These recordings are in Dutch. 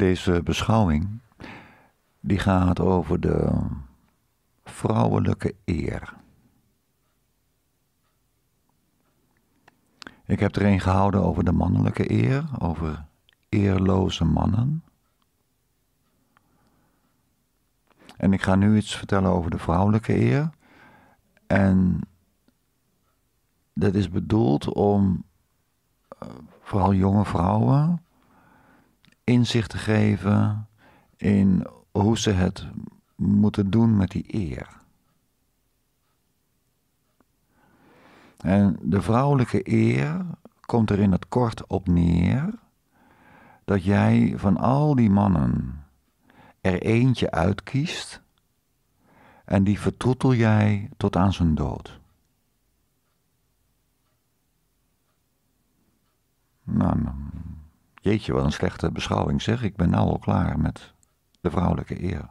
Deze beschouwing die gaat over de vrouwelijke eer. Ik heb er een gehouden over de mannelijke eer, over eerloze mannen. En ik ga nu iets vertellen over de vrouwelijke eer. En dat is bedoeld om eh, vooral jonge vrouwen inzicht te geven in hoe ze het moeten doen met die eer. En de vrouwelijke eer komt er in het kort op neer dat jij van al die mannen er eentje uitkiest en die vertroetel jij tot aan zijn dood. Nou, nou Jeetje, wat een slechte beschouwing zeg. Ik ben nou al klaar met de vrouwelijke eer.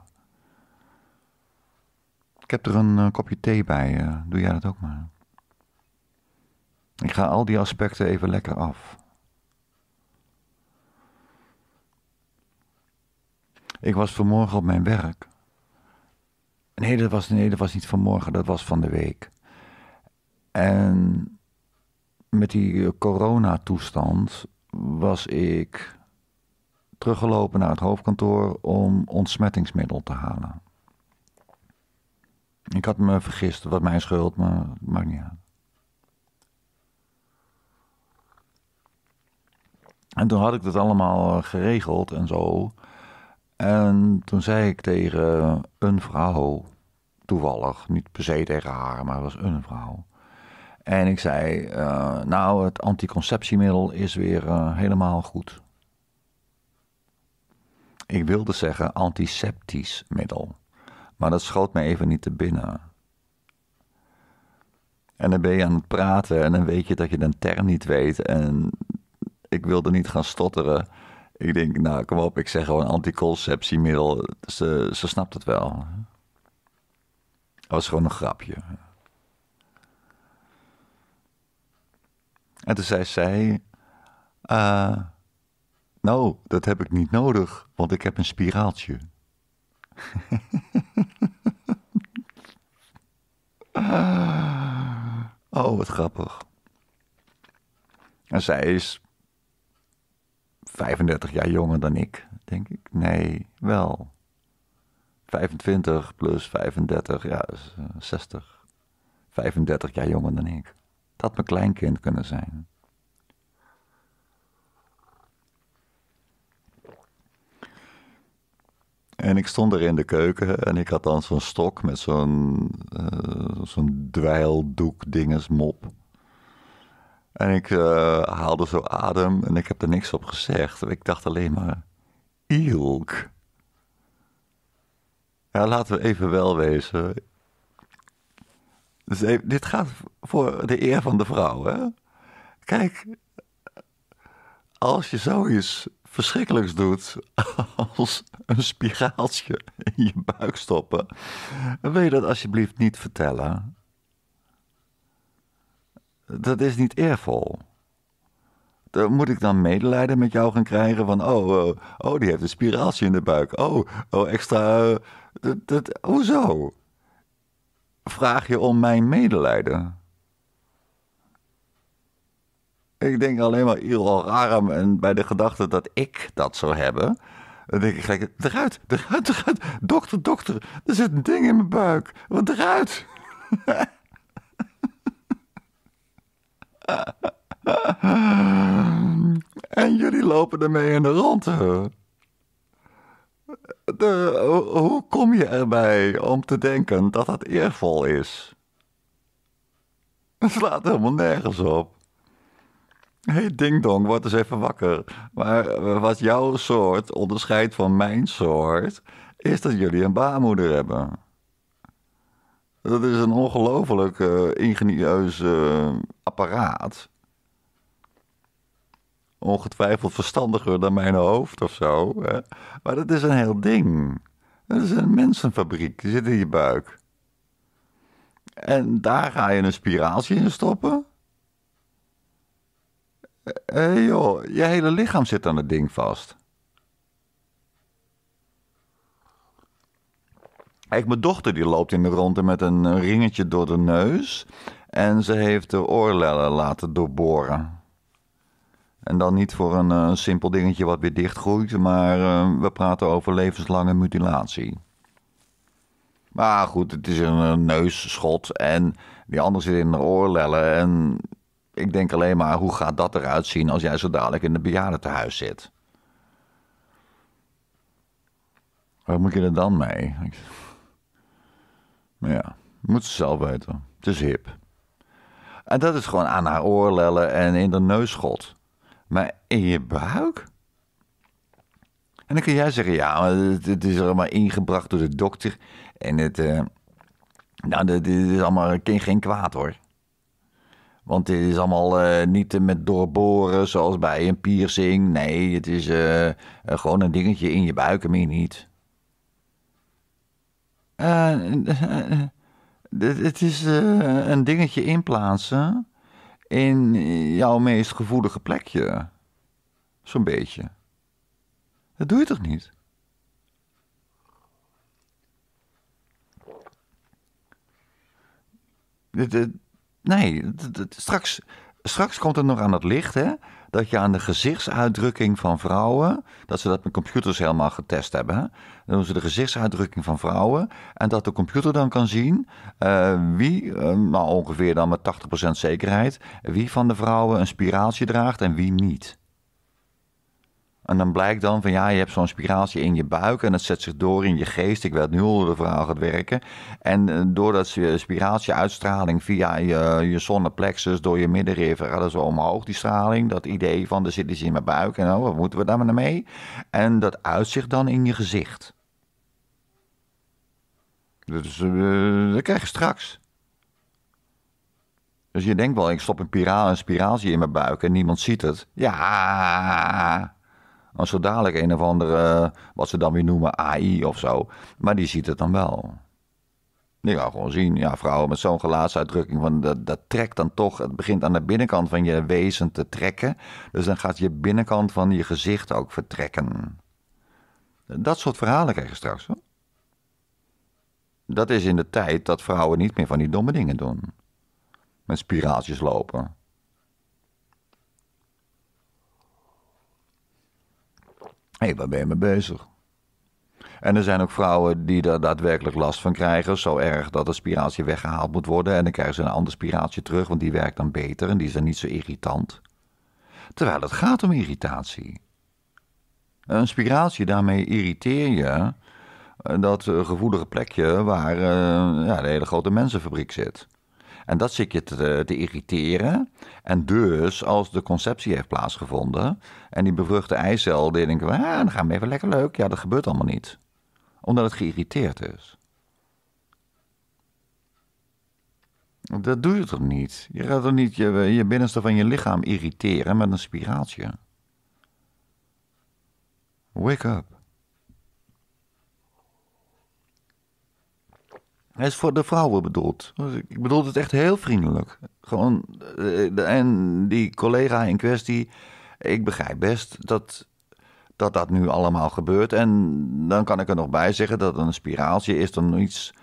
Ik heb er een eh, kopje thee bij. Eh. doe jij dat ook maar. Ik ga al die aspecten even lekker af. Ik was vanmorgen op mijn werk. Nee dat, was, nee, dat was niet vanmorgen, dat was van de week. En met die eh, coronatoestand was ik teruggelopen naar het hoofdkantoor om ontsmettingsmiddel te halen. Ik had me vergist, wat mijn schuld, maar het maakt niet uit. En toen had ik dat allemaal eh, geregeld en zo. En toen zei ik tegen een vrouw, toevallig, niet per se tegen haar, maar het was een vrouw. En ik zei, eh, nou, het anticonceptiemiddel is weer eh, helemaal goed. Ik wilde zeggen antiseptisch middel, maar dat schoot me even niet te binnen. En dan ben je aan het praten en dan weet je dat je een term niet weet. En ik wilde niet gaan stotteren. Ik denk, nou kom op, ik zeg gewoon anticonceptiemiddel. Ze, ze snapt het wel. Dat was gewoon een grapje. En toen zei zij: eh, Nou, dat heb ik niet nodig, want ik heb een spiraaltje. oh, wat grappig. En zij is 35 jaar jonger dan ik, denk ik. Nee, wel. 25 plus 35, ja, 60. 35 jaar jonger dan ik dat mijn kleinkind kunnen zijn. En ik stond er in de keuken en ik had dan zo'n stok met zo'n uh, zo'n dweildoek dinges mop. En ik eh, haalde zo adem en ik heb er niks op gezegd. Ik dacht alleen maar, ilk. Ja, laten we even wel wezen. Dus eh, dit gaat voor de eer van de vrouw, hè? Kijk, als je zoiets verschrikkelijks doet als een spiraaltje in je buik stoppen, wil je dat alsjeblieft niet vertellen. Dat is niet eervol. Dan moet ik dan medelijden met jou gaan krijgen van, oh, oh, oh die heeft een spiraaltje in de buik. Oh, oh extra. Eh, dat, hoezo? vraag je om mijn medelijden? Ik denk alleen maar al Raram en bij de gedachte dat ik dat zou hebben. Dan denk ik gelijk, eruit, eruit, eruit. Dokter, dokter, er zit een ding in mijn buik. Wat eruit. en jullie lopen ermee in de rondte. Eh, hoe kom je erbij om te denken dat dat eervol is? Het slaat helemaal nergens op. Hé, hey, dingdong, word eens even wakker. Maar wat jouw soort onderscheidt van mijn soort, is dat jullie een baarmoeder hebben. Dat is een ongelooflijk uh, eh, ingenieus eh, apparaat ongetwijfeld verstandiger dan mijn hoofd of zo. Hè? Maar dat is een heel ding. Dat is een mensenfabriek, die zit in je buik. En daar ga je een spiraaltje in stoppen. Hé eh, hey eh, joh, je hele lichaam zit aan het ding vast. Kijk, mijn dochter die loopt in de ronde met een ringetje door de neus. En ze heeft de oorlellen laten doorboren. En dan niet voor eh, een simpel dingetje wat weer dichtgroeit, maar eh, we praten over levenslange mutilatie. Maar goed, het is een neusschot en die ander zit in de oorlellen. En ik denk alleen maar, hoe gaat dat eruit zien als jij zo dadelijk in het bejaardentehuis zit? Waar moet je er dan mee? Maar ja, moet ze zelf weten. Het is hip. En dat is gewoon aan haar oorlellen en in de neusschot. Maar in je buik? En dan kun jij zeggen, ja, het, het is allemaal ingebracht door de dokter. En het, eh, nou, dit is allemaal geen kwaad hoor. Want het is allemaal eh, niet met doorboren zoals bij een piercing. Nee, het is eh, gewoon een dingetje in je buik meer niet. het is een dingetje inplaatsen in jouw meest gevoelige plekje. Zo'n beetje. Dat doe je toch niet? Nee, straks, straks komt het nog aan het licht, hè? dat je aan de gezichtsuitdrukking van vrouwen, dat ze dat met computers helemaal getest hebben, dan doen ze de gezichtsuitdrukking van vrouwen en dat de computer dan kan zien eh, wie, uh, nou ongeveer dan met 80% zekerheid, wie van de vrouwen een spiraaltje draagt en wie niet. En dan blijkt dan van ja, je hebt zo'n spiraaltje in je buik en dat zet zich door in je geest. Ik weet nu hoe de verhaal gaat werken. En eh, doordat dat spiraaltje uitstraling via je, je zonneplexus, door je middenrif, gaat het zo omhoog, die straling. Dat idee van er zit iets in mijn buik en nou wat moeten we daar mee? En dat uitzicht dan in je gezicht. Dus dat krijg je straks. Dus je denkt wel, ik stop een, piraal, een spiraaltje in mijn buik en niemand ziet het. Ja dan zo dadelijk een of andere, wat ze dan weer noemen, AI of zo. Maar die ziet het dan wel. Die kan gewoon zien, ja, vrouwen met zo'n gelaatsuitdrukking, van dat, dat trekt dan toch, het begint aan de binnenkant van je wezen te trekken. Dus dan gaat je binnenkant van je gezicht ook vertrekken. Dat soort verhalen krijg je straks. Hoor. Dat is in de tijd dat vrouwen niet meer van die domme dingen doen. Met spiraaltjes lopen. Hé, hey, waar ben je mee bezig? En er zijn ook vrouwen die er daadwerkelijk last van krijgen. Zo erg dat een spiraaltje weggehaald moet worden. En dan krijgen ze een ander spiraaltje terug, want die werkt dan beter en die is dan niet zo irritant. Terwijl het gaat om irritatie. Een spiraaltje, daarmee irriteer je eh, dat eh, gevoelige plekje waar eh, ja, de hele grote mensenfabriek zit. En dat zit je te, irriteren. En dus, als de conceptie heeft plaatsgevonden en die bevruchte eicel, die denken ah, dan gaan we even lekker leuk. Ja, dat gebeurt allemaal niet. Omdat het geïrriteerd is. Dat doe je toch niet? Je gaat toch niet je, je binnenste van je lichaam irriteren met een spiraaltje? Wake up. Hij is voor de vrouwen bedoeld. Dus ik bedoel het echt heel vriendelijk. Gewoon, eh, en die collega in kwestie, ik begrijp best dat, dat dat nu allemaal gebeurt. En dan kan ik er nog bij zeggen dat een spiraaltje is dan iets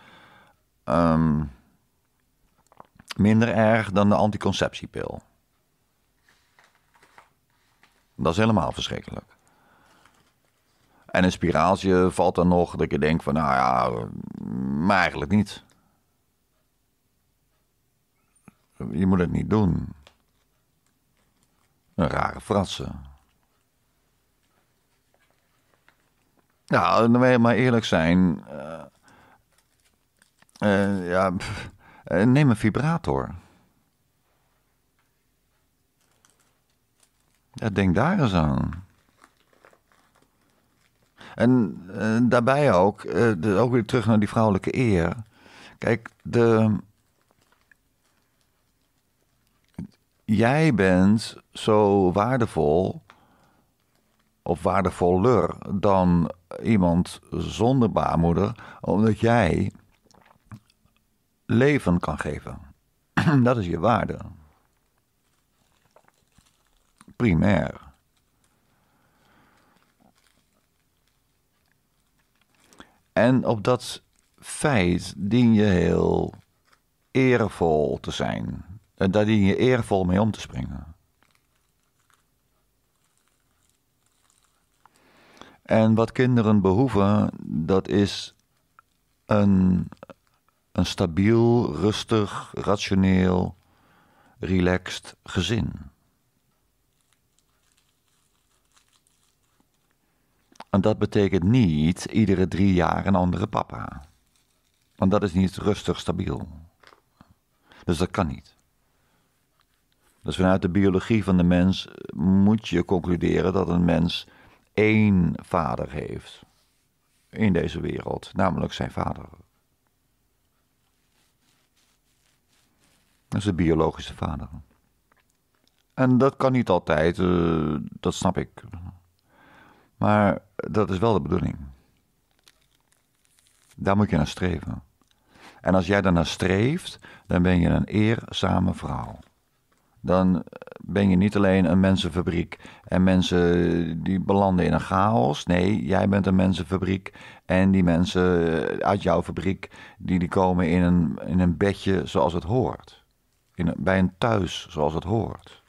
ehm, minder erg dan de anticonceptiepil. Dat is helemaal verschrikkelijk. En een spiraaltje valt dan nog dat je denkt van, nou ja, maar eigenlijk niet. Je moet het niet doen. Een rare fratsen. Nou, dan wil je maar eerlijk zijn. Eh, eh, ja, eh, neem een vibrator. denk daar eens aan. En eh, daarbij ook, eh, ook weer terug naar die vrouwelijke eer. Kijk, de, jij bent zo waardevol of waardevoller dan iemand zonder baarmoeder, omdat jij leven kan geven. Dat is je waarde. Primair. En op dat feit dien je heel eervol te zijn. En eh, daar dien je eervol mee om te springen. En wat kinderen behoeven, dat is een, een stabiel, rustig, rationeel, relaxed gezin. En dat betekent niet iedere drie jaar een andere papa. Want dat is niet rustig stabiel. Dus dat kan niet. Dus vanuit de biologie van de mens moet je concluderen dat een mens één vader heeft in deze wereld, namelijk zijn vader. Dat is de biologische vader. En dat kan niet altijd, eh, dat snap ik. Maar dat is wel de bedoeling. Daar moet je naar streven. En als jij daarnaar streeft, dan ben je een eerzame vrouw. Dan ben je niet alleen een mensenfabriek en mensen die belanden in een chaos. Nee, jij bent een mensenfabriek en die mensen uit jouw fabriek, die, die komen in een, in een bedje zoals het hoort. In, bij een thuis zoals het hoort.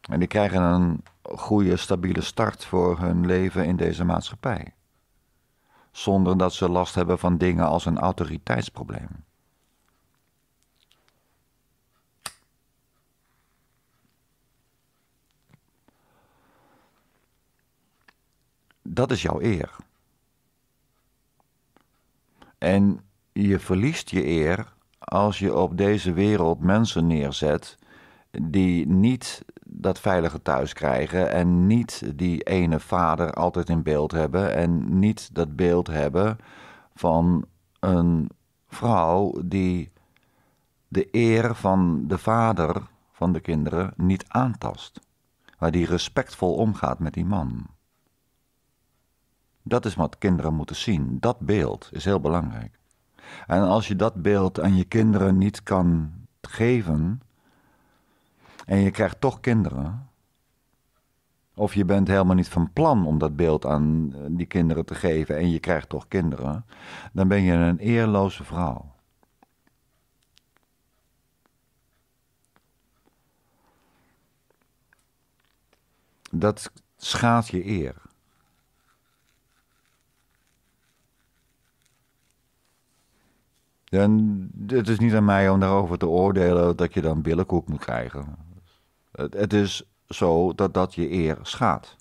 En die krijgen een goede, stabiele start voor hun leven in deze maatschappij. Zonder dat ze last hebben van dingen als een autoriteitsprobleem. Dat is jouw eer. En je verliest je eer als je op deze wereld mensen neerzet die niet dat veilige thuis krijgen. En niet die ene vader altijd in beeld hebben. En niet dat beeld hebben van een vrouw die de eer van de vader van de kinderen niet aantast. Maar die respectvol omgaat met die man. Dat is wat kinderen moeten zien. Dat beeld is heel belangrijk. En als je dat beeld aan je kinderen niet kan geven, en je krijgt toch kinderen. Of je bent helemaal niet van plan om dat beeld aan eh, die kinderen te geven en je krijgt toch kinderen. Dan ben je een eerloze vrouw. Dat schaadt je eer. En het is niet aan mij om daarover te oordelen dat je dan billenkoek moet krijgen. Het is zo dat dat je eer schaadt.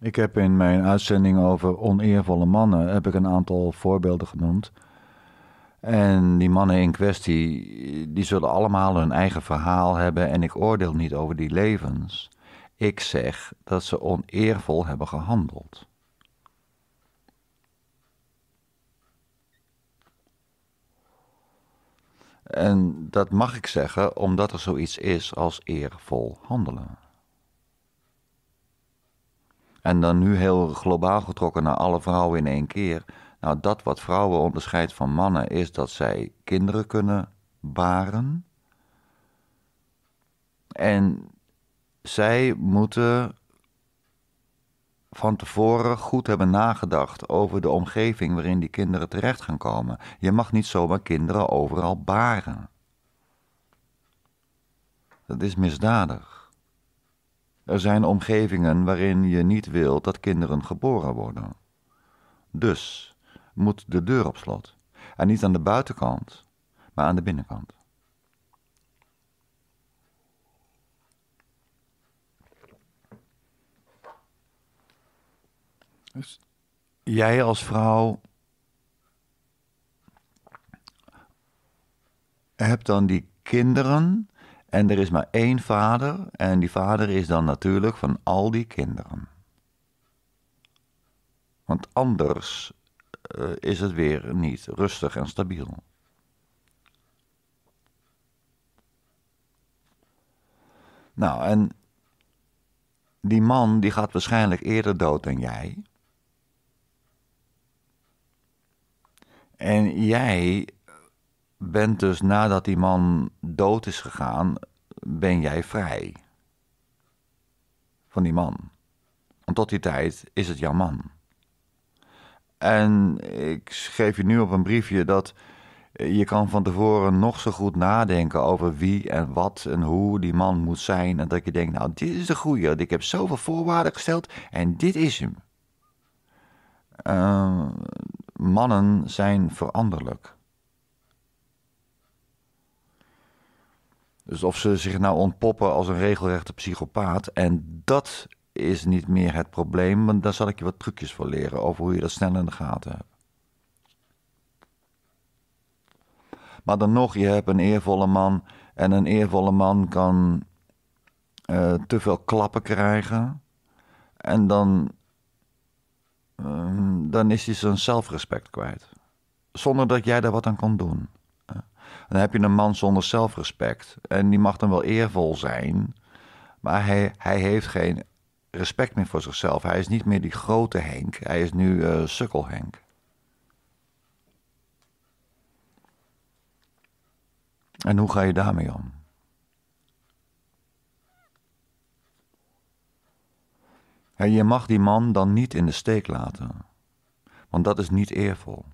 Ik heb in mijn uitzending over oneervolle mannen heb ik een aantal voorbeelden genoemd. En die mannen in kwestie, die zullen allemaal hun eigen verhaal hebben en ik oordeel niet over die levens. Ik zeg dat ze oneervol hebben gehandeld. En dat mag ik zeggen omdat er zoiets is als eervol handelen. En dan nu heel globaal getrokken naar alle vrouwen in één keer. Nou, dat wat vrouwen onderscheidt van mannen is dat zij kinderen kunnen baren. En zij moeten van tevoren goed hebben nagedacht over de omgeving waarin die kinderen terecht gaan komen. Je mag niet zomaar kinderen overal baren. Dat is misdadig. Er zijn omgevingen waarin je niet wilt dat kinderen geboren worden. Dus moet de deur op slot. En niet aan de buitenkant, maar aan de binnenkant. Dus jij als vrouw hebt dan die kinderen en er is maar één vader en die vader is dan natuurlijk van al die kinderen. Want anders eh, is het weer niet rustig en stabiel. Nou, en die man die gaat waarschijnlijk eerder dood dan jij. En jij bent dus nadat die man dood is gegaan, ben jij vrij van die man. Want tot die tijd is het jouw man. En ik schreef je nu op een briefje dat je kan van tevoren nog zo goed nadenken over wie en wat en hoe die man moet zijn. En dat je denkt, nou dit is de goeie, ik heb zoveel voorwaarden gesteld en dit is hem. Uh, mannen zijn veranderlijk. Dus of ze zich nou ontpoppen als een regelrechte psychopaat. En dat is niet meer het probleem, want daar zal ik je wat trucjes voor leren over hoe je dat snel in de gaten hebt. Maar dan nog, je hebt een eervolle man. En een eervolle man kan eh, te veel klappen krijgen. En dan Ehm, dan is hij zijn zelfrespect kwijt. Zonder dat jij daar wat aan kan doen. Eh, dan heb je een man zonder zelfrespect. En die mag dan wel eervol zijn, maar hij, hij heeft geen respect meer voor zichzelf. Hij is niet meer die grote Henk, hij is nu eh, sukkel Henk. En hoe ga je daarmee om? En je mag die man dan niet in de steek laten, want dat is niet eervol.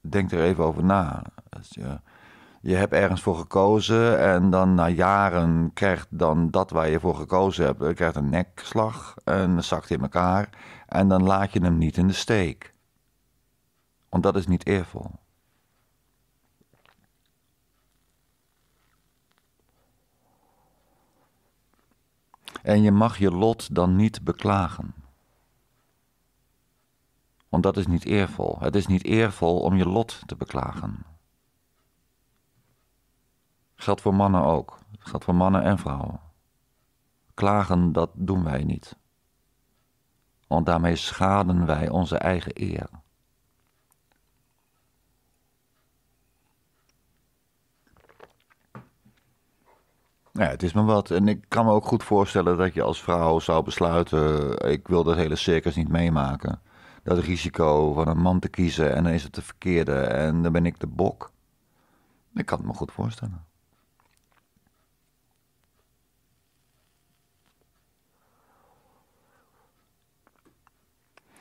Denk er even over na. Je, hebt ergens voor gekozen en dan na jaren krijgt dan dat waar je voor gekozen hebt, eh, krijgt een nekslag en zakt in elkaar en dan laat je hem niet in de steek. Want dat is niet eervol. En je mag je lot dan niet beklagen. Want dat is niet eervol. Het is niet eervol om je lot te beklagen. Geldt voor mannen ook. Geldt voor mannen en vrouwen. Klagen, dat doen wij niet. Want daarmee schaden wij onze eigen eer. Ja, het is maar wat. En ik kan me ook goed voorstellen dat je als vrouw zou besluiten: ik wil dat hele circus niet meemaken. Dat risico van een man te kiezen en dan is het de verkeerde en dan ben ik de bok. Ik kan het me goed voorstellen.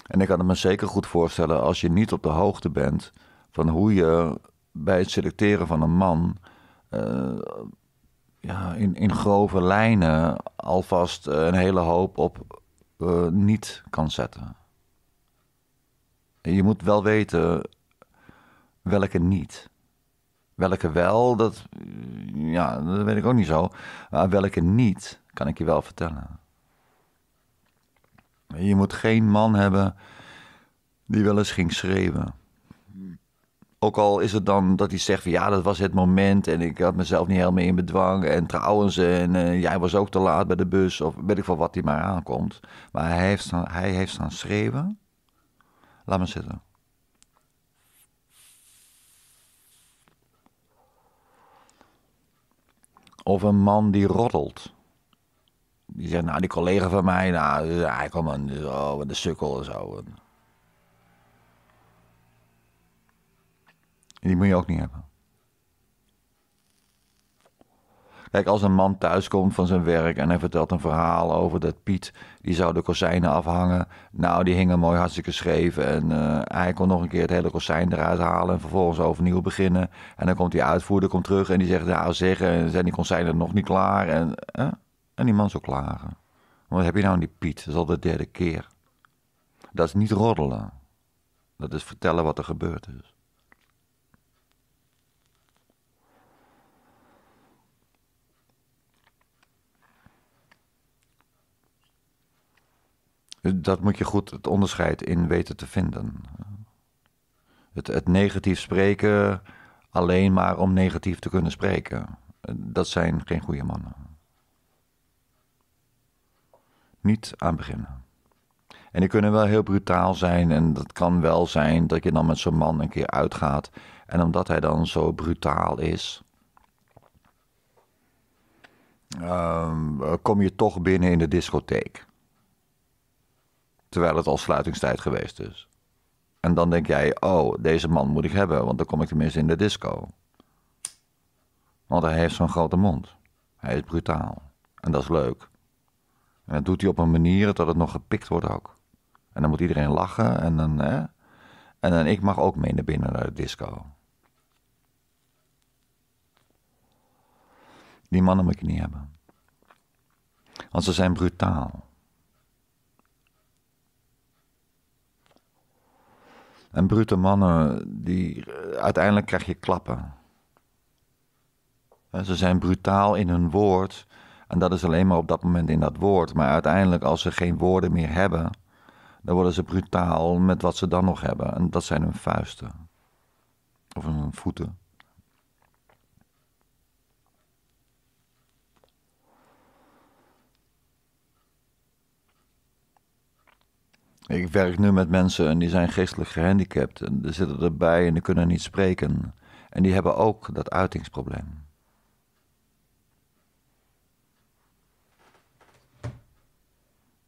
En ik kan het me zeker goed voorstellen als je niet op de hoogte bent van hoe je bij het selecteren van een man eh, ja, in, in grove lijnen alvast eh, een hele hoop op eh, niet kan zetten. Je moet wel weten welke niet. Welke wel, dat, eh, ja, dat weet ik ook niet zo. Maar welke niet, kan ik je wel vertellen. Je moet geen man hebben die wel eens ging schreeuwen. Ook al is het dan dat hij zegt van ja, dat was het moment en ik had mezelf niet helemaal in bedwang. En trouwens, en, eh, jij was ook te laat bij de bus of weet ik veel wat hij maar aankomt. Maar hij heeft, staan, hij heeft staan schreeuwen. Laat me zitten. Of een man die rottelt. Die zegt, nou die collega van mij, nou, hij komt een, oh, een sukkel en zo. die moet je ook niet hebben. Kijk, als een man thuiskomt van zijn werk en hij vertelt een verhaal over dat Piet, die zou de kozijnen afhangen. Nou, die hingen mooi hartstikke geschreven en eh, hij kon nog een keer het hele kozijn eruit halen en vervolgens overnieuw beginnen. En dan komt die uitvoerder komt terug en die zegt, nou zeggen, eh, zijn die kozijnen nog niet klaar? En, eh, en die man zou klagen. Wat heb je nou aan die Piet? Dat is al de derde keer. Dat is niet roddelen. Dat is vertellen wat er gebeurd is. Dus dat moet je goed het onderscheid in weten te vinden. Het, het negatief spreken alleen maar om negatief te kunnen spreken. Dat zijn geen goede mannen. Niet aan beginnen. En die kunnen wel heel brutaal zijn. En dat kan wel zijn dat je dan met zo'n man een keer uitgaat. En omdat hij dan zo brutaal is. Ehm, kom je toch binnen in de discotheek terwijl het al sluitingstijd geweest is. En dan denk jij, oh, deze man moet ik hebben, want dan kom ik tenminste in de disco. Want hij heeft zo'n grote mond. Hij is brutaal. En dat is leuk. En dat doet hij op een manier dat het nog gepikt wordt ook. En dan moet iedereen lachen en dan, hè? En dan ik mag ook mee naar binnen naar de disco. Die mannen moet je niet hebben. Want ze zijn brutaal. En brute mannen, die, eh, uiteindelijk krijg je klappen. En ze zijn brutaal in hun woord. En dat is alleen maar op dat moment in dat woord. Maar uiteindelijk, als ze geen woorden meer hebben, dan worden ze brutaal met wat ze dan nog hebben. En dat zijn hun vuisten. Of hun voeten. Ik werk nu met mensen en die zijn geestelijk gehandicapt. En die zitten erbij en die kunnen niet spreken. En die hebben ook dat uitingsprobleem.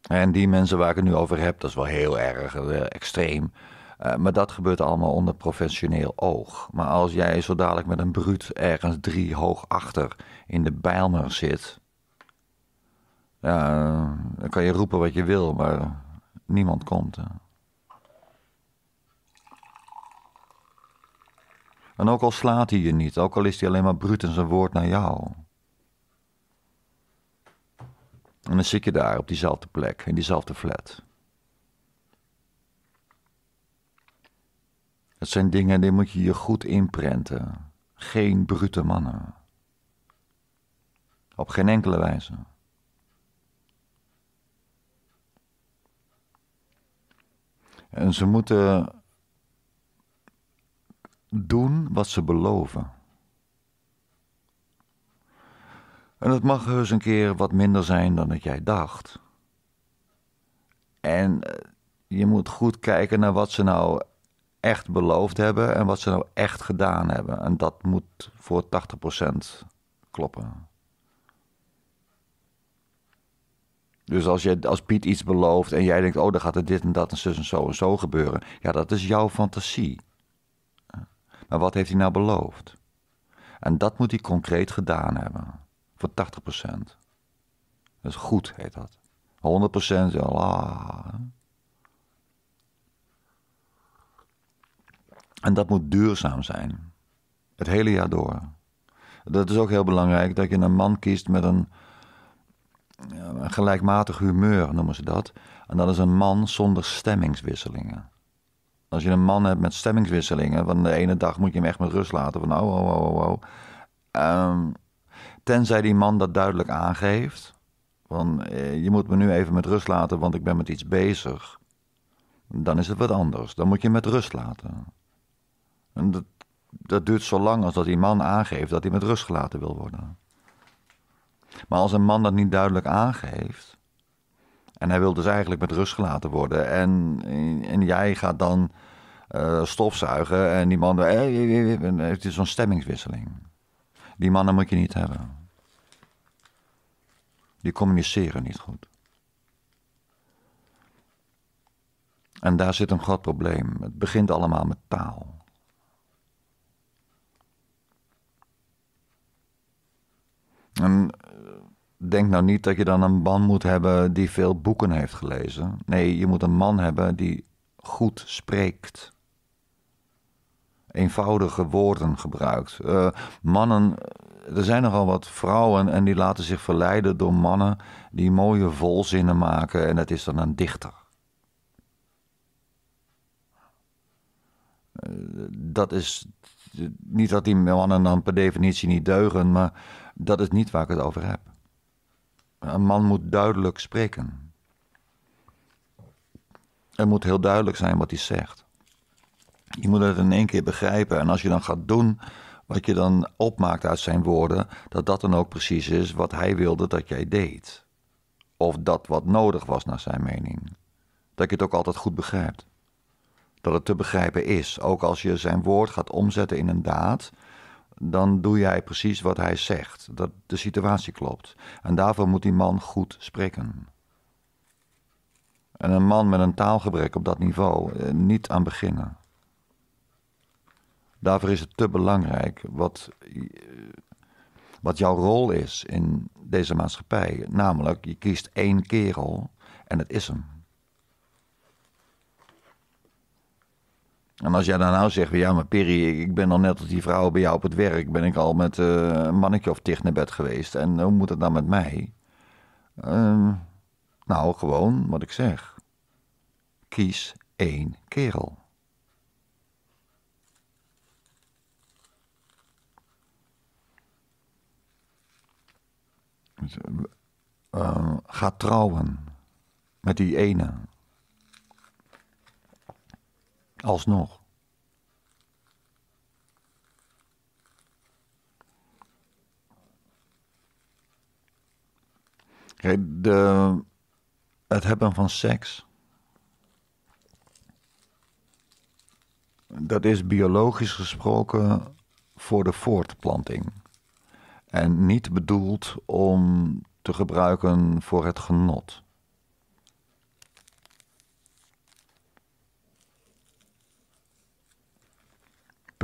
En die mensen waar ik het nu over heb, dat is wel heel erg eh, extreem. Eh, maar dat gebeurt allemaal onder professioneel oog. Maar als jij zo dadelijk met een bruut ergens drie hoog achter in de Bijlmer zit. Ja, dan kan je roepen wat je wil, maar niemand komt. Hè. Eh. En ook al slaat hij je niet, ook al is hij alleen maar bruut en zijn woord naar jou. En dan zit je daar op diezelfde plek, in diezelfde flat. Het zijn dingen die moet je je goed inprenten. Geen brute mannen. Op geen enkele wijze. En ze moeten doen wat ze beloven. En het mag heus een keer wat minder zijn dan dat jij dacht. En eh, je moet goed kijken naar wat ze nou echt beloofd hebben en wat ze nou echt gedaan hebben. En dat moet voor 80% kloppen. Dus als, je, als Piet iets belooft en jij denkt, oh, dan gaat er dit en dat en zus en zo en zo gebeuren. Ja, dat is jouw fantasie. Maar wat heeft hij nou beloofd? En dat moet hij concreet gedaan hebben. Voor 80%. Dat is goed, heet dat. 100% ja, ah. En dat moet duurzaam zijn. Het hele jaar door. Dat is ook heel belangrijk dat je een man kiest met een een gelijkmatig humeur noemen ze dat. En dat is een man zonder stemmingswisselingen. Als je een man hebt met stemmingswisselingen, van de ene dag moet je hem echt met rust laten. Van oh, oh, oh, oh. Um, tenzij die man dat duidelijk aangeeft. Van eh, je moet me nu even met rust laten, want ik ben met iets bezig. Dan is het wat anders. Dan moet je met rust laten. En dat, dat duurt zo lang als dat die man aangeeft dat hij met rust gelaten wil worden. Maar als een man dat niet duidelijk aangeeft. En hij wil dus eigenlijk met rust gelaten worden. En, en jij gaat dan eh, stofzuigen. En die man. Hey, het is zo'n stemmingswisseling. Die mannen moet je niet hebben. Die communiceren niet goed. En daar zit een groot probleem. Het begint allemaal met taal. En denk nou niet dat je dan een man moet hebben die veel boeken heeft gelezen. Nee, je moet een man hebben die goed spreekt. Eenvoudige woorden gebruikt. Eh, mannen, er zijn nogal wat vrouwen en die laten zich verleiden door mannen die mooie volzinnen maken en dat is dan een dichter. Eh, dat is niet dat die mannen dan per definitie niet deugen, maar dat is niet waar ik het over heb. Een man moet duidelijk spreken. Het moet heel duidelijk zijn wat hij zegt. Je moet het in één keer begrijpen. En als je dan gaat doen wat je dan opmaakt uit zijn woorden, dat dat dan ook precies is wat hij wilde dat jij deed. Of dat wat nodig was naar zijn mening. Dat je het ook altijd goed begrijpt. Dat het te begrijpen is, ook als je zijn woord gaat omzetten in een daad, dan doe jij precies wat hij zegt. Dat de situatie klopt. En daarvoor moet die man goed spreken. En een man met een taalgebrek op dat niveau eh, niet aan beginnen. Daarvoor is het te belangrijk wat, eh, wat jouw rol is in deze maatschappij. Namelijk, je kiest één kerel en het is hem. En als jij dan nou zegt, ja maar Perry, ik ben al net als die vrouw bij jou op het werk, ben ik al met eh, een mannetje of ticht naar bed geweest. En hoe moet het dan met mij? Ehm, nou, gewoon wat ik zeg. Kies één kerel. Ehm, ga trouwen met die ene. Alsnog. de, het hebben van seks. Dat is biologisch gesproken voor de voortplanting. En niet bedoeld om te gebruiken voor het genot.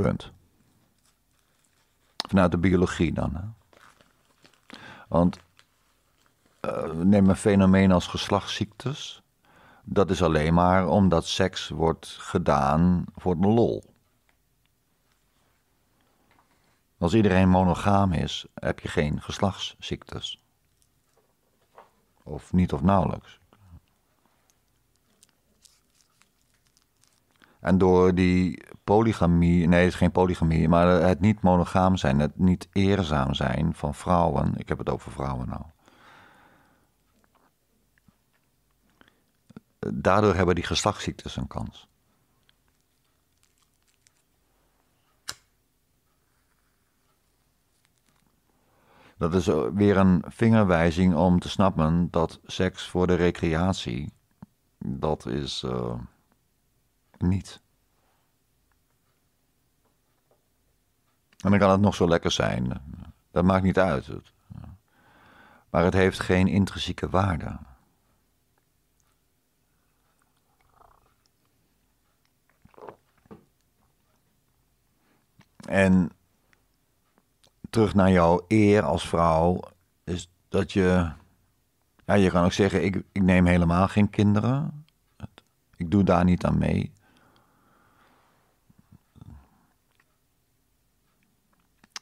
Punt. Vanuit de biologie dan. Hè? Want uh, neem een fenomeen als geslachtsziektes. Dat is alleen maar omdat seks wordt gedaan voor een lol. Als iedereen monogaam is, heb je geen geslachtsziektes. Of niet of nauwelijks. En door die polygamie, nee, het is geen polygamie, maar het niet monogaam zijn, het niet eerzaam zijn van vrouwen. Ik heb het over vrouwen nou. Daardoor hebben die geslachtsziektes een kans. Dat is eh, weer een vingerwijzing om te snappen dat seks voor de recreatie, dat is. Eh, niet. En dan kan het nog zo lekker zijn. Dat maakt niet uit. Maar het heeft geen intrinsieke waarde. En terug naar jouw eer als vrouw, is dat je. Ja, je kan ook zeggen: ik, ik neem helemaal geen kinderen. Ik doe daar niet aan mee.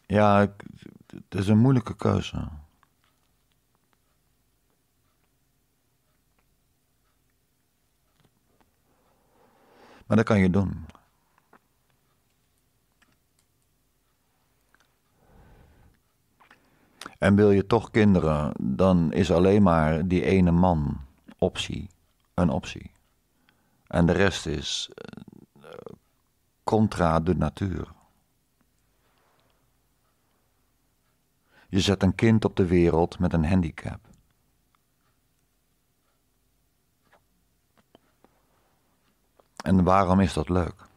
Ja, het is een moeilijke keuze. Maar dat kan je doen. En wil je toch kinderen, dan is alleen maar die ene man optie een optie. En de rest is eh, contra de natuur. Je zet een kind op de wereld met een handicap. En waarom is dat leuk?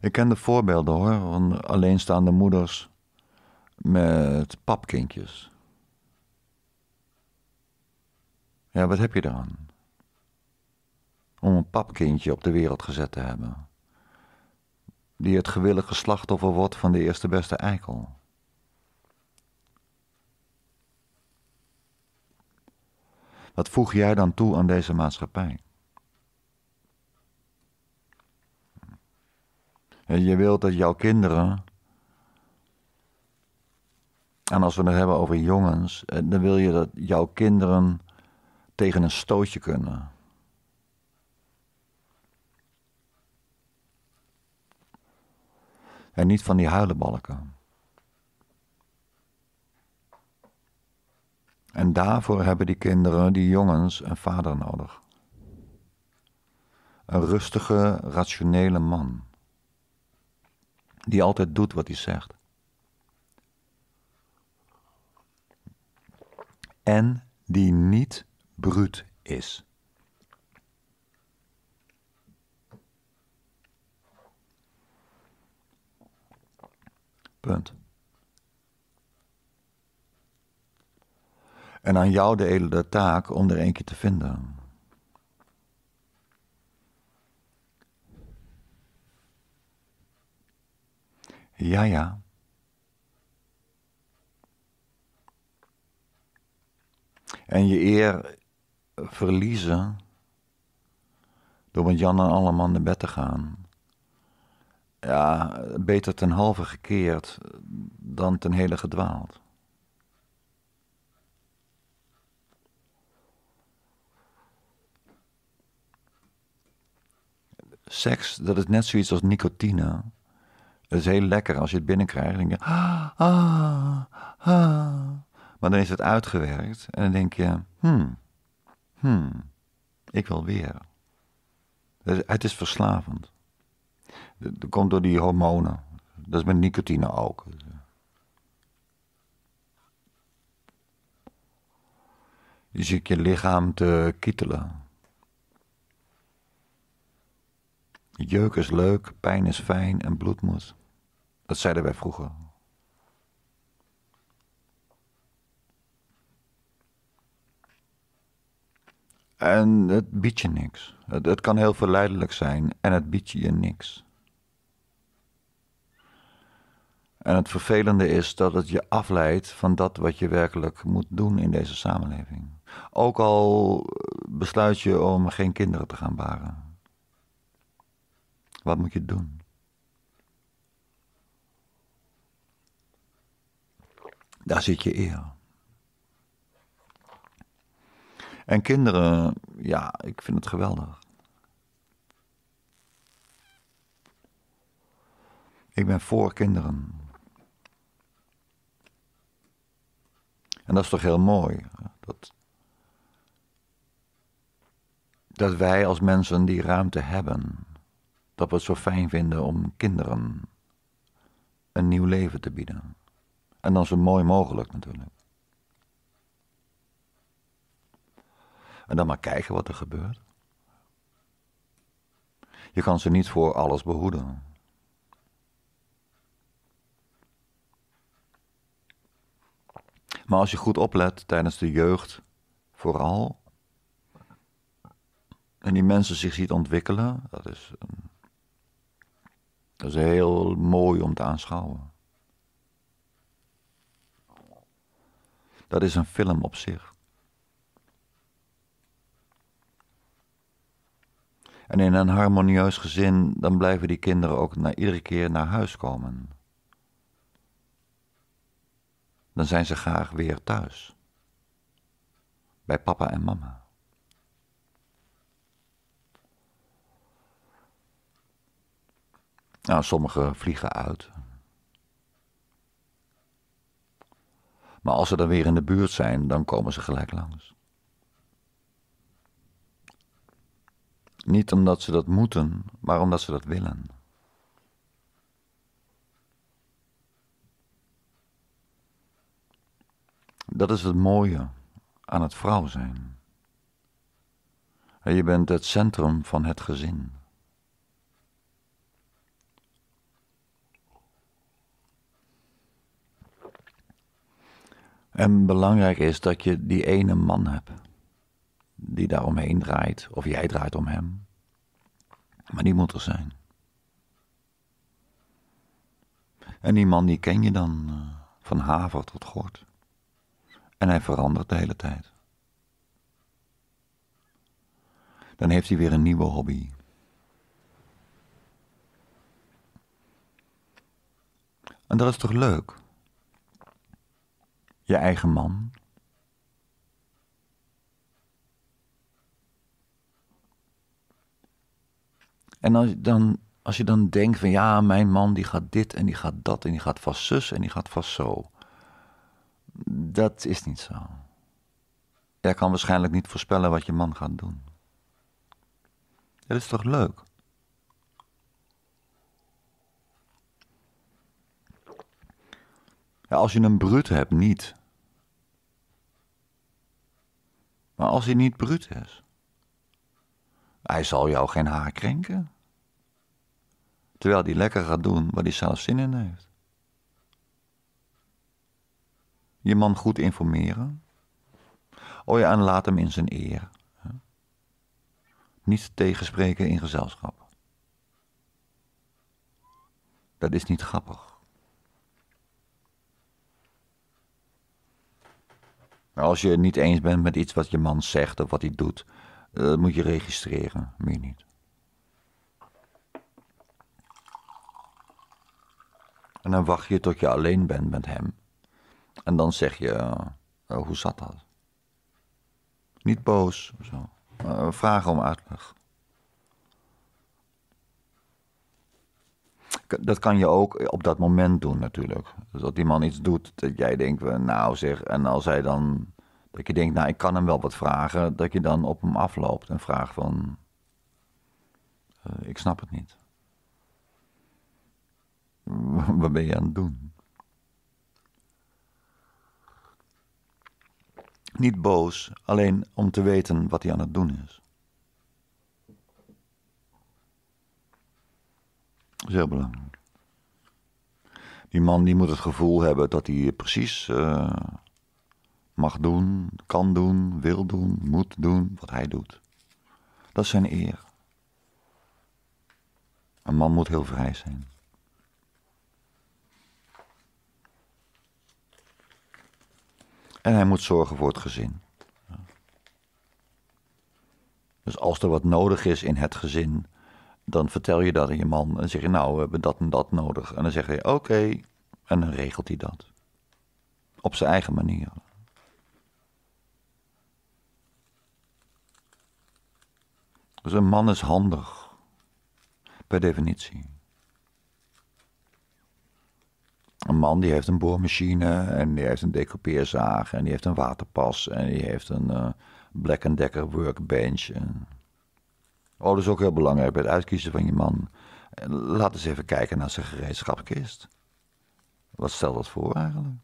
Ik ken de voorbeelden hoor, van alleenstaande moeders met papkindjes. Ja, wat heb je eraan? om een papkindje op de wereld gezet te hebben, die het gewillige slachtoffer wordt van de eerste beste eikel. Wat voeg jij dan toe aan deze maatschappij? En je wilt dat jouw kinderen. En als we het hebben over jongens, eh, dan wil je dat jouw kinderen tegen een stootje kunnen. En niet van die huilenbalken. En daarvoor hebben die kinderen, die jongens, een vader nodig. Een rustige, rationele man. Die altijd doet wat hij zegt. En die niet bruut is. Punt. En aan jou de edele taak om er keer te vinden. Ja, ja. En je eer verliezen door met Jan en alle man naar bed te gaan. Ja, beter ten halve gekeerd dan ten hele gedwaald. Seks, dat is net zoiets als nicotine. Het is heel lekker als je het binnenkrijgt. Dan denk je, ah, ah, ah, Maar dan is het uitgewerkt en dan denk je, hmm, hmm, ik wil weer. Het is verslavend. Dat, komt door die hormonen. Dat is met nicotine ook. Je ziet je lichaam te kietelen. Jeuk is leuk, pijn is fijn en bloedmoed. Dat zeiden wij vroeger. En het biedt je niks. Het, het kan heel verleidelijk zijn en het biedt je niks. En het vervelende is dat het je afleidt van dat wat je werkelijk moet doen in deze samenleving. Ook al eh, besluit je om geen kinderen te gaan baren. Wat moet je doen? Daar zit je eer. En kinderen, ja, ik vind het geweldig. Ik ben voor kinderen. En dat is toch heel mooi. Dat, dat wij als mensen die ruimte hebben. Dat we het zo fijn vinden om kinderen een nieuw leven te bieden. En dan zo mooi mogelijk natuurlijk. En dan maar kijken wat er gebeurt. Je kan ze niet voor alles behoeden. Maar als je goed oplet tijdens de jeugd, vooral, en die mensen zich ziet ontwikkelen, dat is, ehm, dat is heel mooi om te aanschouwen. Dat is een film op zich. En in een harmonieus gezin, dan blijven die kinderen ook na iedere keer naar huis komen dan zijn ze graag weer thuis. Bij papa en mama. Nou, sommigen vliegen uit. Maar als ze dan weer in de buurt zijn, dan komen ze gelijk langs. Niet omdat ze dat moeten, maar omdat ze dat willen. Dat is het mooie aan het vrouw zijn. je bent het centrum van het gezin. En belangrijk is dat je die ene man hebt die daar omheen draait, of jij draait om hem. Maar die moet er zijn. En die man die ken je dan eh, van haver tot gort. En hij verandert de hele tijd. Dan heeft hij weer een nieuwe hobby. En dat is toch leuk? Je eigen man. En als je dan, als je dan denkt van ja, mijn man die gaat dit en die gaat dat en die gaat vast zus en die gaat vast zo. Dat is niet zo. Jij kan waarschijnlijk niet voorspellen wat je man gaat doen. Dat is toch leuk? Ja, als je een bruut hebt, niet. Maar als hij niet bruut is, hij zal jou geen haar krenken. Terwijl hij lekker gaat doen wat hij zelf zin in heeft. je man goed informeren. Oh ja, en laat hem in zijn eer. Niet tegenspreken in gezelschap. Dat is niet grappig. Nou, als je het niet eens bent met iets wat je man zegt of wat hij doet, eh, moet je registreren, meer niet. En dan wacht je tot je alleen bent met hem. En dan zeg je, eh, hoe zat dat? Niet boos of zo. Uh, eh, vragen om uitleg. Dat kan je ook op dat moment doen natuurlijk. Dus dat die man iets doet dat jij denkt, eh, nou zeg, en als hij dan, dat je denkt, nou ik kan hem wel wat vragen, dat je dan op hem afloopt en vraagt van, ik snap het niet. wat ben je aan het doen? Niet boos, alleen om te weten wat hij aan het doen is. Zeer is heel belangrijk. Die man die moet het gevoel hebben dat hij precies eh, mag doen, kan doen, wil doen, moet doen wat hij doet. Dat is zijn eer. Een man moet heel vrij zijn. En hij moet zorgen voor het gezin. Dus als er wat nodig is in het gezin, dan vertel je dat aan je man. En zeg je, nou, we hebben dat en dat nodig. En dan zeg je, oké. En dan regelt hij dat. Op zijn eigen manier. Dus een man is handig. Per definitie. een man die heeft een boormachine en die heeft een decoupeerzaag en die heeft een waterpas en die heeft een uh, Black Decker workbench. Oh, dat is ook heel belangrijk bij het uitkiezen van je man. Laat eens even kijken naar zijn gereedschapskist. Wat stelt dat voor eigenlijk?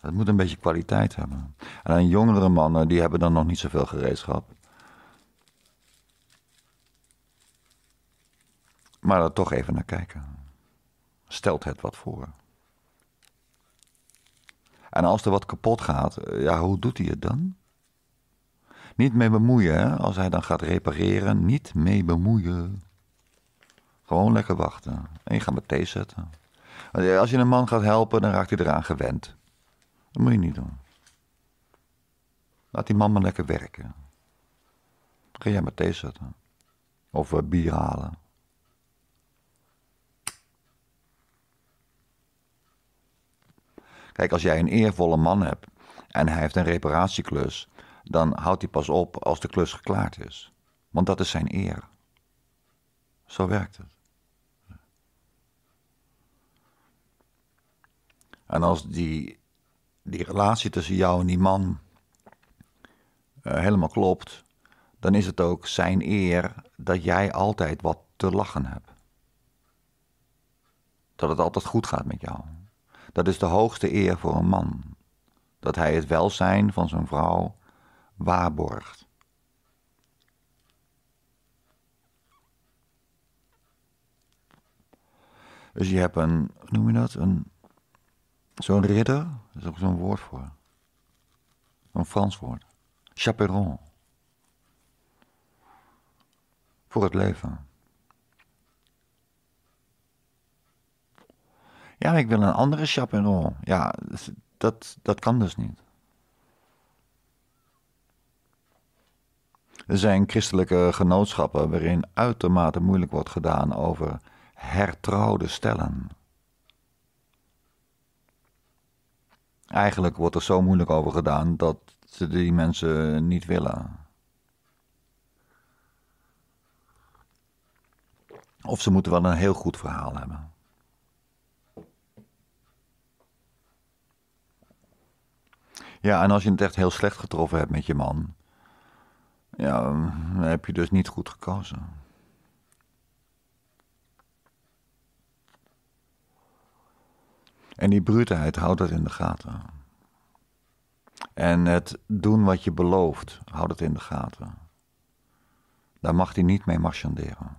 Het moet een beetje kwaliteit hebben. En jongere mannen, die hebben dan nog niet zoveel gereedschap. Maar er toch even naar kijken. Stelt het wat voor? En als er wat kapot gaat, eh, ja, hoe doet hij het dan? Niet mee bemoeien, hè? als hij dan gaat repareren, niet mee bemoeien. Gewoon lekker wachten. En je gaat met thee zetten. Als je een man gaat helpen, dan raakt hij eraan gewend. Dat moet je niet doen. Laat die man maar lekker werken. Dan ga jij maar thee zetten. Of eh, bier halen. Kijk, als jij een eervolle man hebt en hij heeft een reparatieklus, dan houdt hij pas op als de klus geklaard is. Want dat is zijn eer. Zo werkt het. En als die, die relatie tussen jou en die man eh, helemaal klopt, dan is het ook zijn eer dat jij altijd wat te lachen hebt. Dat het altijd goed gaat met jou. Dat is de hoogste eer voor een man, dat hij het welzijn van zijn vrouw waarborgt. Dus je hebt een, hoe noem je dat? Een, zo'n ridder, daar is ook zo'n woord voor. Een Frans woord. Chaperon. Voor het leven. Ja, ik wil een andere chaperon. Ja, dus dat, dat kan dus niet. Er zijn christelijke genootschappen waarin uitermate moeilijk wordt gedaan over hertrouwde stellen. Eigenlijk wordt er zo moeilijk over gedaan dat ze die mensen niet willen. Of ze moeten wel een heel goed verhaal hebben. Ja, en als je het echt heel slecht getroffen hebt met je man, ja, dan heb je dus niet goed gekozen. En die bruutheid houdt dat in de gaten. En het doen wat je belooft, houdt het in de gaten. Daar mag hij niet mee marchanderen.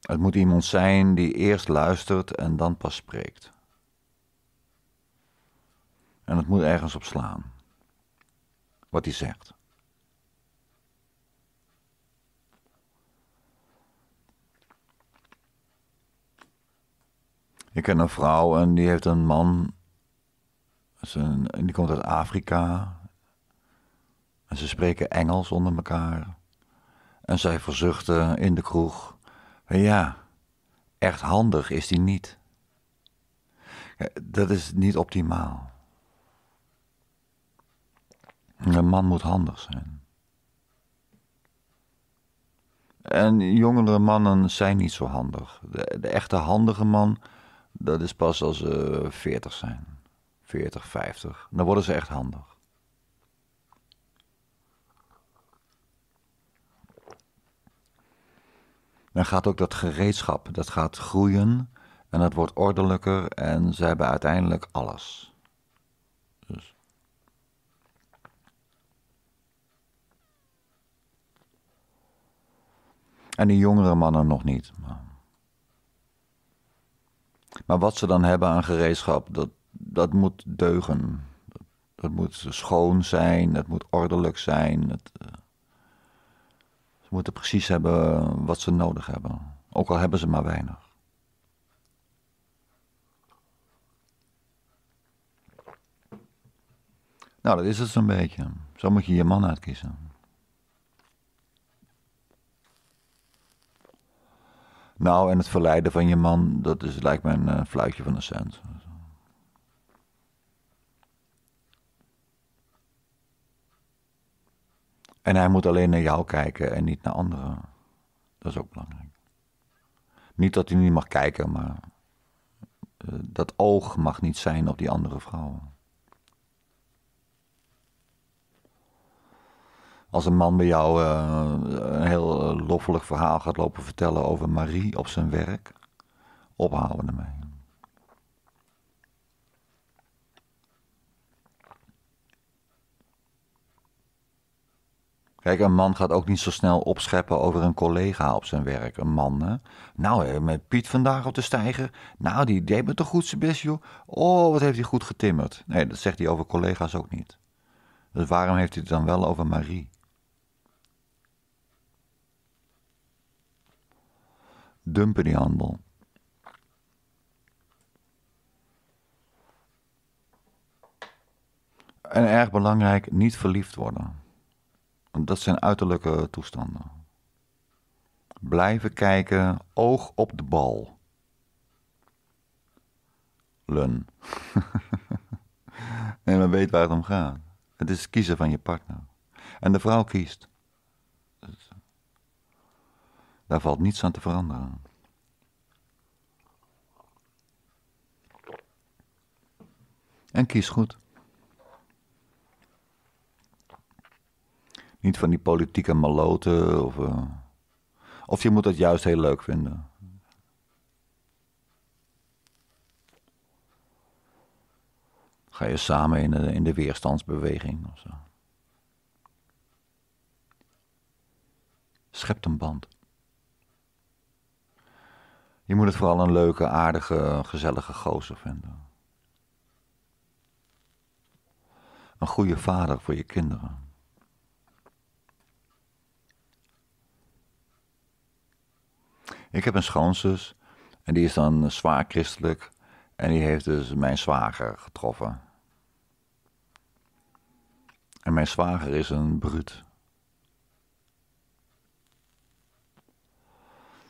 Het moet iemand zijn die eerst luistert en dan pas spreekt. En het moet ergens op slaan. Wat hij zegt. Ik ken een vrouw en die heeft een man. die komt uit Afrika. En ze spreken Engels onder elkaar. En zij verzuchten in de kroeg. Ja, echt handig is die niet. Dat is niet optimaal. Een man moet handig zijn. En jongere mannen zijn niet zo handig. De, echte handige man, dat is pas als ze veertig zijn. 40, 50. Dan worden ze echt handig. Dan gaat ook dat gereedschap, dat gaat groeien en dat wordt ordelijker en ze hebben uiteindelijk alles. En die jongere mannen nog niet. Maar, maar wat ze dan hebben aan gereedschap, dat, dat moet deugen. Dat, moet schoon zijn, dat moet ordelijk zijn. Eh, ze moeten precies hebben wat ze nodig hebben, ook al hebben ze maar weinig. Nou, dat is het zo'n beetje. Zo moet je je man uitkiezen. Nou, en het verleiden van je man, dat is, lijkt me een eh, fluitje van een cent. En hij moet alleen naar jou kijken en niet naar anderen. Dat is ook belangrijk. Niet dat hij niet mag kijken, maar eh, dat oog mag niet zijn op die andere vrouwen. als een man bij jou eh, een heel eh, loffelijk verhaal gaat lopen vertellen over Marie op zijn werk, ophouden ermee. Kijk, een man gaat ook niet zo snel opscheppen over een collega op zijn werk. Een man, hè? Nou, met Piet vandaag op de stijger. Nou, die deed me toch goed zijn joh. Oh, wat heeft hij goed getimmerd. Nee, dat zegt hij over collega's ook niet. Dus waarom heeft hij het dan wel over Marie? dumpen die handel. En erg belangrijk, niet verliefd worden. Want dat zijn uiterlijke toestanden. Blijven kijken, oog op de bal. Lun. en men weten waar het om gaat. Het is kiezen van je partner. En de vrouw kiest. Daar valt niets aan te veranderen. En kies goed. Niet van die politieke maloten of. Eh, of je moet het juist heel leuk vinden. Ga je samen in de, in de weerstandsbeweging of zo. Schept een band. Je moet het vooral een leuke, aardige, gezellige gozer vinden. Een goede vader voor je kinderen. Ik heb een schoonzus en die is dan zwaar christelijk en die heeft dus mijn zwager getroffen. En mijn zwager is een bruut.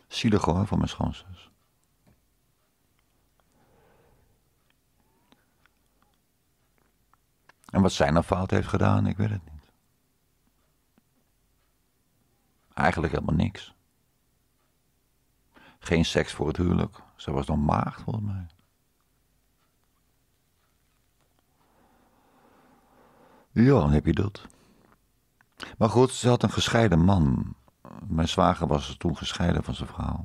Zielig hoor, van mijn schoonzus. En wat zij nou fout heeft gedaan, ik weet het niet. Eigenlijk helemaal niks. Geen seks voor het huwelijk. Ze was nog maagd, volgens mij. Ja, dan heb je dat. Maar goed, ze had een gescheiden man. Mijn zwager was toen gescheiden van zijn vrouw.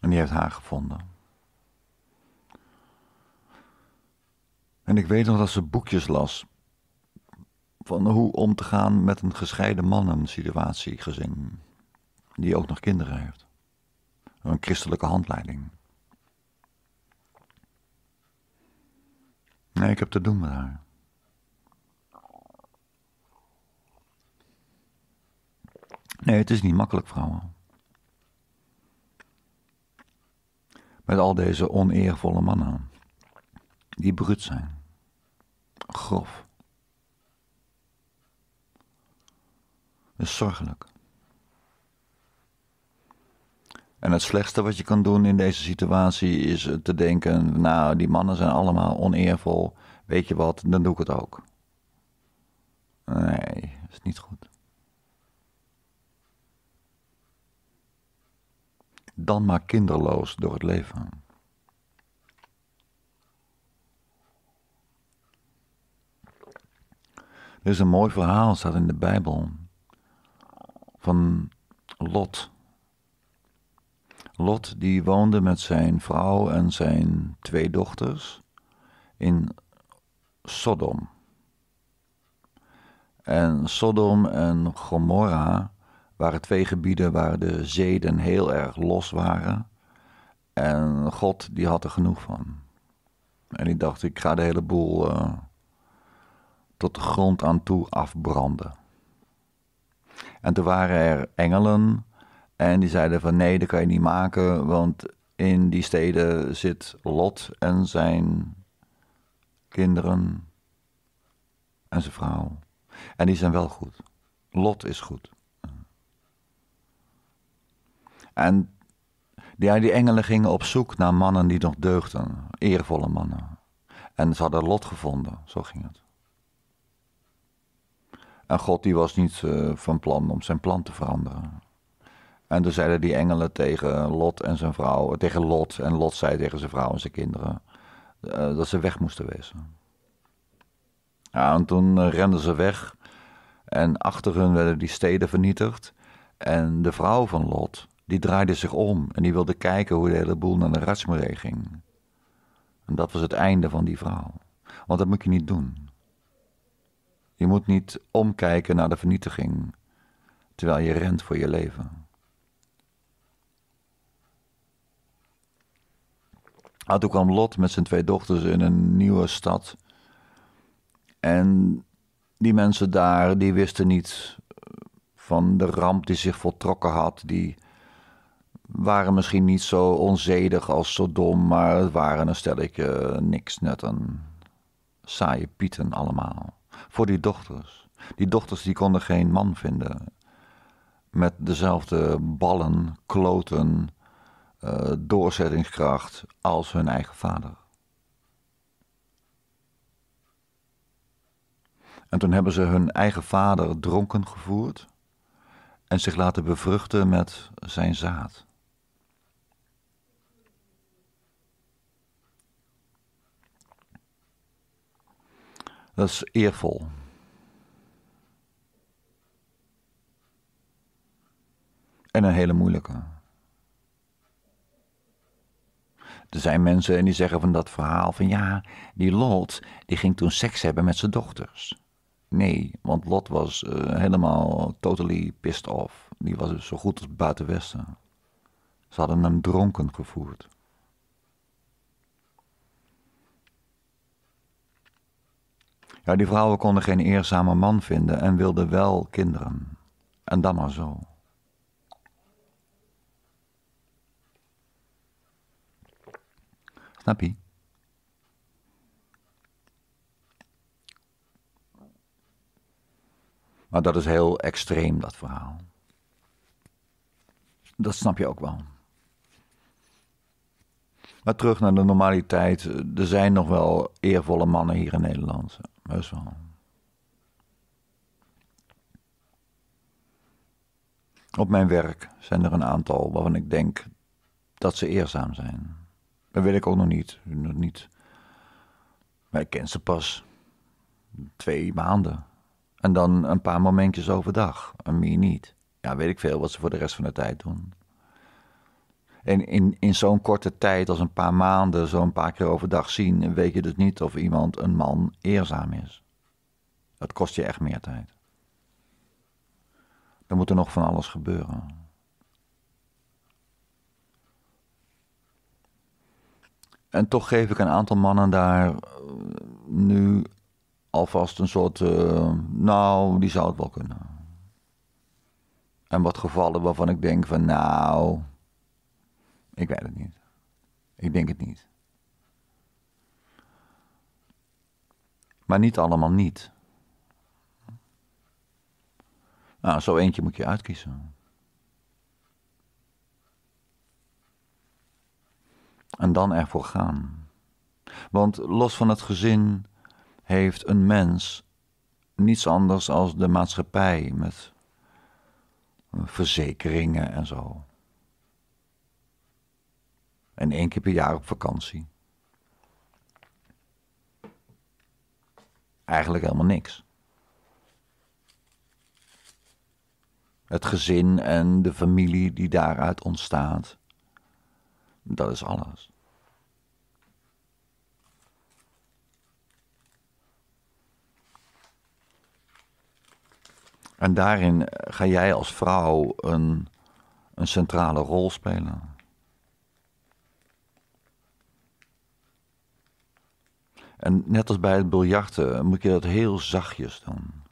En die heeft haar gevonden. En ik weet nog dat ze boekjes las. Van hoe om te gaan met een gescheiden mannen-situatie gezin. Die ook nog kinderen heeft. Een christelijke handleiding. Nee, ik heb te doen met haar. Nee, het is niet makkelijk, vrouwen. Met al deze oneervolle mannen. Die bruut zijn grof. Dat is zorgelijk. En het slechtste wat je kan doen in deze situatie is te denken: Nou, die mannen zijn allemaal oneervol. Weet je wat, dan doe ik het ook. Nee, dat is niet goed. Dan maar kinderloos door het leven. Er is een mooi verhaal, staat in de Bijbel, van Lot. Lot die woonde met zijn vrouw en zijn twee dochters in Sodom. En Sodom en Gomorra waren twee gebieden waar de zeden heel erg los waren. En God die had er genoeg van. En die dacht, ik ga de hele boel eh, tot de grond aan toe afbranden. En toen waren er engelen en die zeiden van nee, dat kan je niet maken, want in die steden zit Lot en zijn kinderen en zijn vrouw. En die zijn wel goed. Lot is goed. En die, die engelen gingen op zoek naar mannen die nog deugden, eervolle mannen. En ze hadden Lot gevonden, zo ging het. En God die was niet eh, van plan om zijn plan te veranderen. En toen zeiden die engelen tegen Lot en zijn vrouw, eh, tegen Lot, en Lot zei tegen zijn vrouw en zijn kinderen, eh, dat ze weg moesten wezen. Ja, en toen renden ze weg en achter hun werden die steden vernietigd. En de vrouw van Lot, die draaide zich om en die wilde kijken hoe de hele boel naar de ratsmeree ging. En dat was het einde van die vrouw. Want dat moet je niet doen. Je moet niet omkijken naar de vernietiging terwijl je rent voor je leven. toen kwam Lot met zijn twee dochters in een nieuwe stad. En die mensen daar, die wisten niet eh, van de ramp die zich voltrokken had. Die waren misschien niet zo onzedig als zo dom, maar het waren een stelletje eh, niks net een, Saaie pieten allemaal voor die dochters. Die dochters die konden geen man vinden. Met dezelfde ballen, kloten, eh, doorzettingskracht als hun eigen vader. En toen hebben ze hun eigen vader dronken gevoerd en zich laten bevruchten met zijn zaad. Dat is eervol. En een hele moeilijke. Er zijn mensen en die zeggen van dat verhaal van ja, die Lot die ging toen seks hebben met zijn dochters. Nee, want Lot was eh, helemaal totally pissed off. Die was zo goed als buiten Westen. Ze hadden hem dronken gevoerd. Ja, nou, die vrouwen konden geen eerzame man vinden en wilden wel kinderen. En dan maar zo. Snap je? Maar dat is heel extreem, dat verhaal. Dat snap je ook wel. Maar terug naar de normaliteit. Er zijn nog wel eervolle mannen hier in Nederland. Op mijn werk zijn er een aantal waarvan ik denk dat ze eerzaam zijn. Dat weet ik ook nog niet. Nog niet. ik ken ze pas twee maanden. En dan een paar momentjes overdag. En meer niet. Ja, weet ik veel wat ze voor de rest van de tijd doen. En in, in zo'n korte tijd als een paar maanden, zo'n paar keer overdag zien, weet je dus niet of iemand een man eerzaam is. Dat kost je echt meer tijd. Dan moet er nog van alles gebeuren. En toch geef ik een aantal mannen daar eh, nu alvast een soort. Eh, nou, die zou het wel kunnen. En wat gevallen waarvan ik denk van nou ik weet het niet. Ik denk het niet. Maar niet allemaal niet. Nou, zo eentje moet je uitkiezen. En dan ervoor gaan. Want los van het gezin heeft een mens niets anders als de maatschappij met verzekeringen en zo en één keer per jaar op vakantie. Eigenlijk helemaal niks. Het gezin en de familie die daaruit ontstaat, dat is alles. En daarin ga jij als vrouw een, een centrale rol spelen. En net als bij het biljarten moet je dat heel zachtjes doen.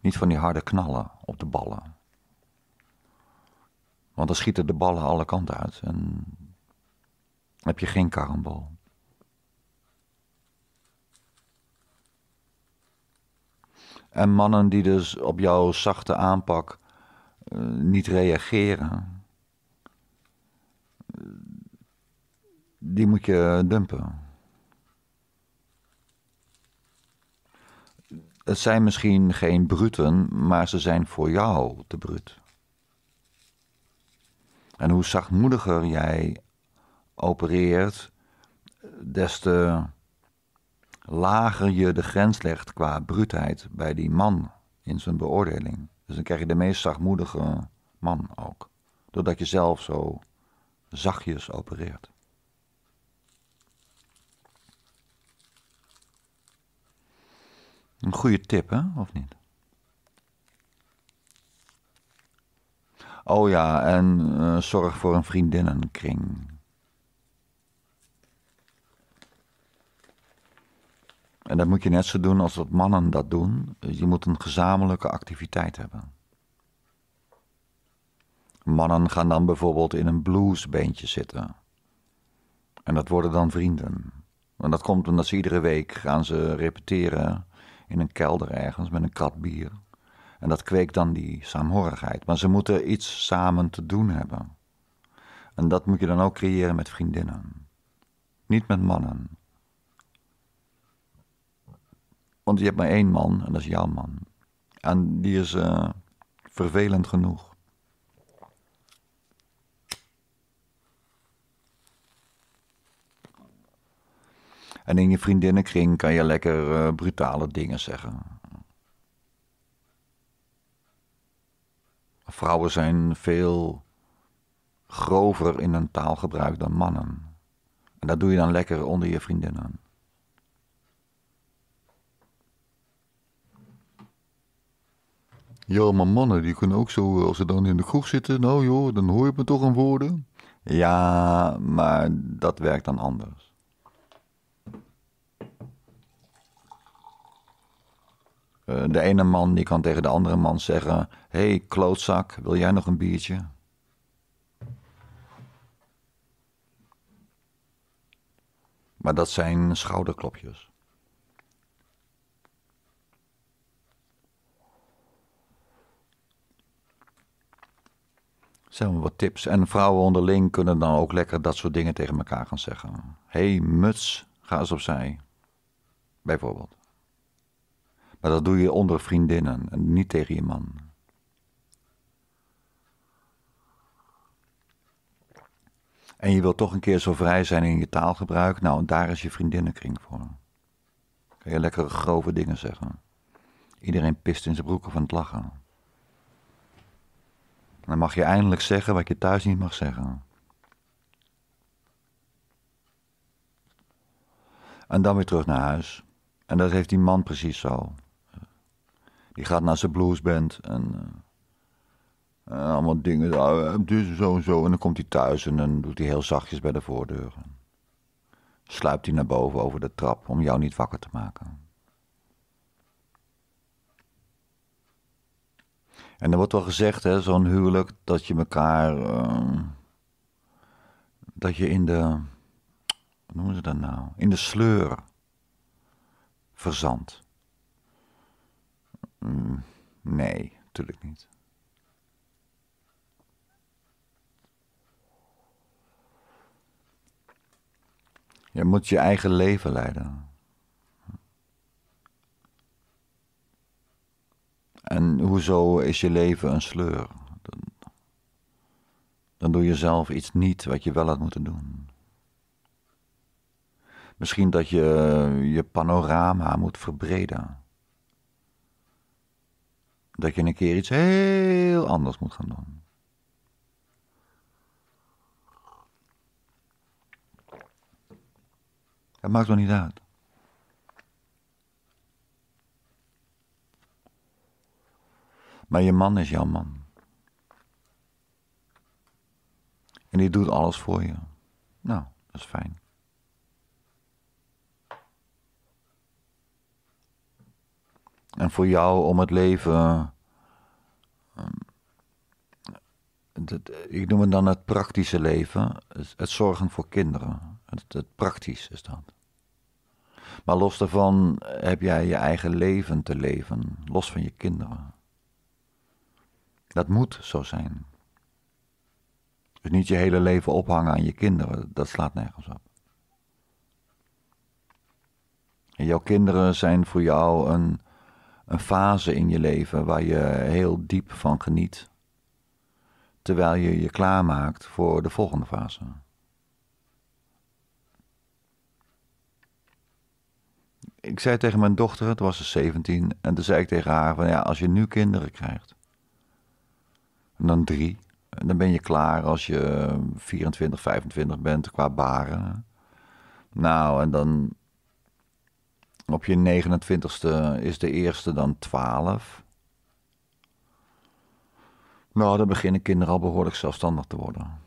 Niet van die harde knallen op de ballen. Want dan schieten de ballen alle kanten uit en heb je geen karambol. En mannen die dus op jouw zachte aanpak eh, niet reageren, eh, die moet je dumpen. het zijn misschien geen bruten, maar ze zijn voor jou te brut. En hoe zachtmoediger jij opereert, des te lager je de grens legt qua brutheid bij die man in zijn beoordeling. Dus dan krijg je de meest zachtmoedige man ook. Doordat je zelf zo zachtjes opereert. Een goede tip, hè? Of niet? Oh ja, en eh, zorg voor een vriendinnenkring. En dat moet je net zo doen als dat mannen dat doen. Je moet een gezamenlijke activiteit hebben. Mannen gaan dan bijvoorbeeld in een bluesbeentje zitten. En dat worden dan vrienden. En dat komt omdat ze iedere week gaan ze repeteren in een kelder ergens met een krat bier. En dat kweekt dan die saamhorigheid. Maar ze moeten iets samen te doen hebben. En dat moet je dan ook creëren met vriendinnen. Niet met mannen. Want je hebt maar één man en dat is jouw man. En die is eh, vervelend genoeg. En in je vriendinnenkring kan je lekker eh, brutale dingen zeggen. Vrouwen zijn veel grover in hun taalgebruik dan mannen. En dat doe je dan lekker onder je vriendinnen. Ja, maar mannen die kunnen ook zo, eh, als ze dan in de kroeg zitten, nou joh, dan hoor je me toch een woorden. Ja, maar dat werkt dan anders. Eh, de ene man die kan tegen de andere man zeggen: hey, klootzak, wil jij nog een biertje? Maar dat zijn schouderklopjes. Zijn we wat tips. En vrouwen onderling kunnen dan ook lekker dat soort dingen tegen elkaar gaan zeggen. Hé, hey, muts, ga eens opzij. Bijvoorbeeld. Maar dat doe je onder vriendinnen en niet tegen je man. En je wilt toch een keer zo vrij zijn in je taalgebruik. Nou, daar is je vriendinnenkring voor. Kan je lekkere grove dingen zeggen. Iedereen pist in zijn broeken van het lachen. Dan mag je eindelijk zeggen wat je thuis niet mag zeggen. En dan weer terug naar huis. En dat heeft die man precies zo. Die gaat naar zijn bluesband en, eh, allemaal dingen. Eh, dus zo en zo. En dan komt hij thuis en dan doet hij heel zachtjes bij de voordeur. Sluipt hij naar boven over de trap om jou niet wakker te maken. En er wordt wel gezegd, hè, zo'n huwelijk, dat je elkaar. Ehm, dat je in de. Hoe noemen ze dat nou? In de sleur verzandt. Mm, nee, natuurlijk niet. Je moet je eigen leven leiden. En hoezo is je leven een sleur? Dan, dan doe je zelf iets niet wat je wel had moeten doen. Misschien dat je je panorama moet verbreden dat je een keer iets heel anders moet gaan doen. Het maakt wel niet uit. Maar je man is jouw man. En die doet alles voor je. Nou, dat is fijn. en voor jou om het leven. Ehm, ik noem het dan het praktische leven. Het, zorgen voor kinderen. Het, het praktisch is dat. Maar los daarvan heb jij je eigen leven te leven, los van je kinderen. Dat moet zo zijn. Dus niet je hele leven ophangen aan je kinderen, dat slaat nergens op. En jouw kinderen zijn voor jou een een fase in je leven waar je heel diep van geniet. Terwijl je je klaarmaakt voor de volgende fase. Ik zei tegen mijn dochter, het was ze 17, en toen zei ik tegen haar: van ja, als je nu kinderen krijgt, en dan drie, en dan ben je klaar als je 24, 25 bent qua baren. Nou, en dan op je 29ste is de eerste dan 12. Nou, dan beginnen kinderen al behoorlijk zelfstandig te worden.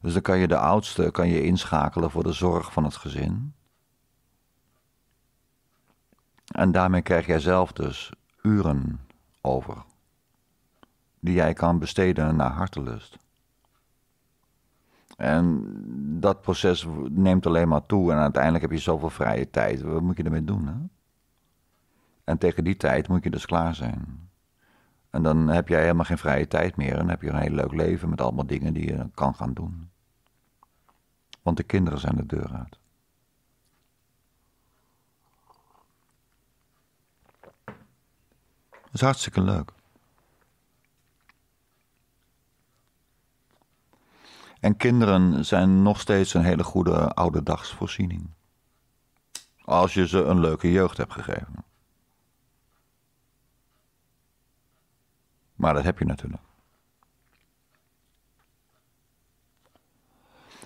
Dus dan kan je de oudste kan je inschakelen voor de zorg van het gezin. En daarmee krijg jij zelf dus uren over. Die jij kan besteden naar hartelust. En dat proces neemt alleen maar toe. En uiteindelijk heb je zoveel vrije tijd. Wat moet je ermee doen? Hè? En tegen die tijd moet je dus klaar zijn. En dan heb jij helemaal geen vrije tijd meer. En dan heb je een heel leuk leven met allemaal dingen die je kan gaan doen. Want de kinderen zijn de deur uit. Dat is hartstikke leuk. En kinderen zijn nog steeds een hele goede ouderdagsvoorziening. Als je ze een leuke jeugd hebt gegeven. Maar dat heb je natuurlijk.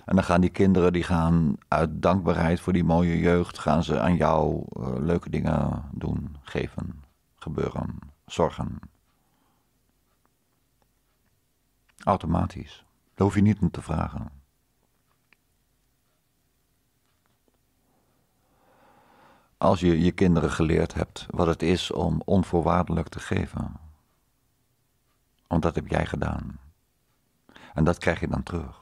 En dan gaan die kinderen, die gaan uit dankbaarheid voor die mooie jeugd, gaan ze aan jou eh, leuke dingen doen, geven, gebeuren, zorgen. Automatisch. Daar je niet om te vragen. Als je je kinderen geleerd hebt wat het is om onvoorwaardelijk te geven. Want dat heb jij gedaan. En dat krijg je dan terug.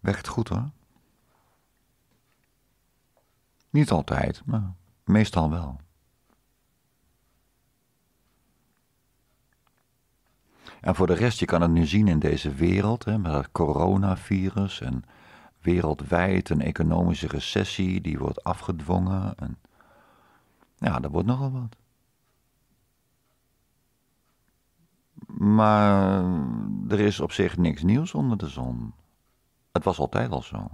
Werkt goed hoor. Niet altijd, maar meestal wel. En voor de rest, je kan het nu zien in deze wereld, hè, met het coronavirus en wereldwijd een economische recessie die wordt afgedwongen. En ja, dat wordt nogal wat. Maar er is op zich niks nieuws onder de zon. Het was altijd al zo.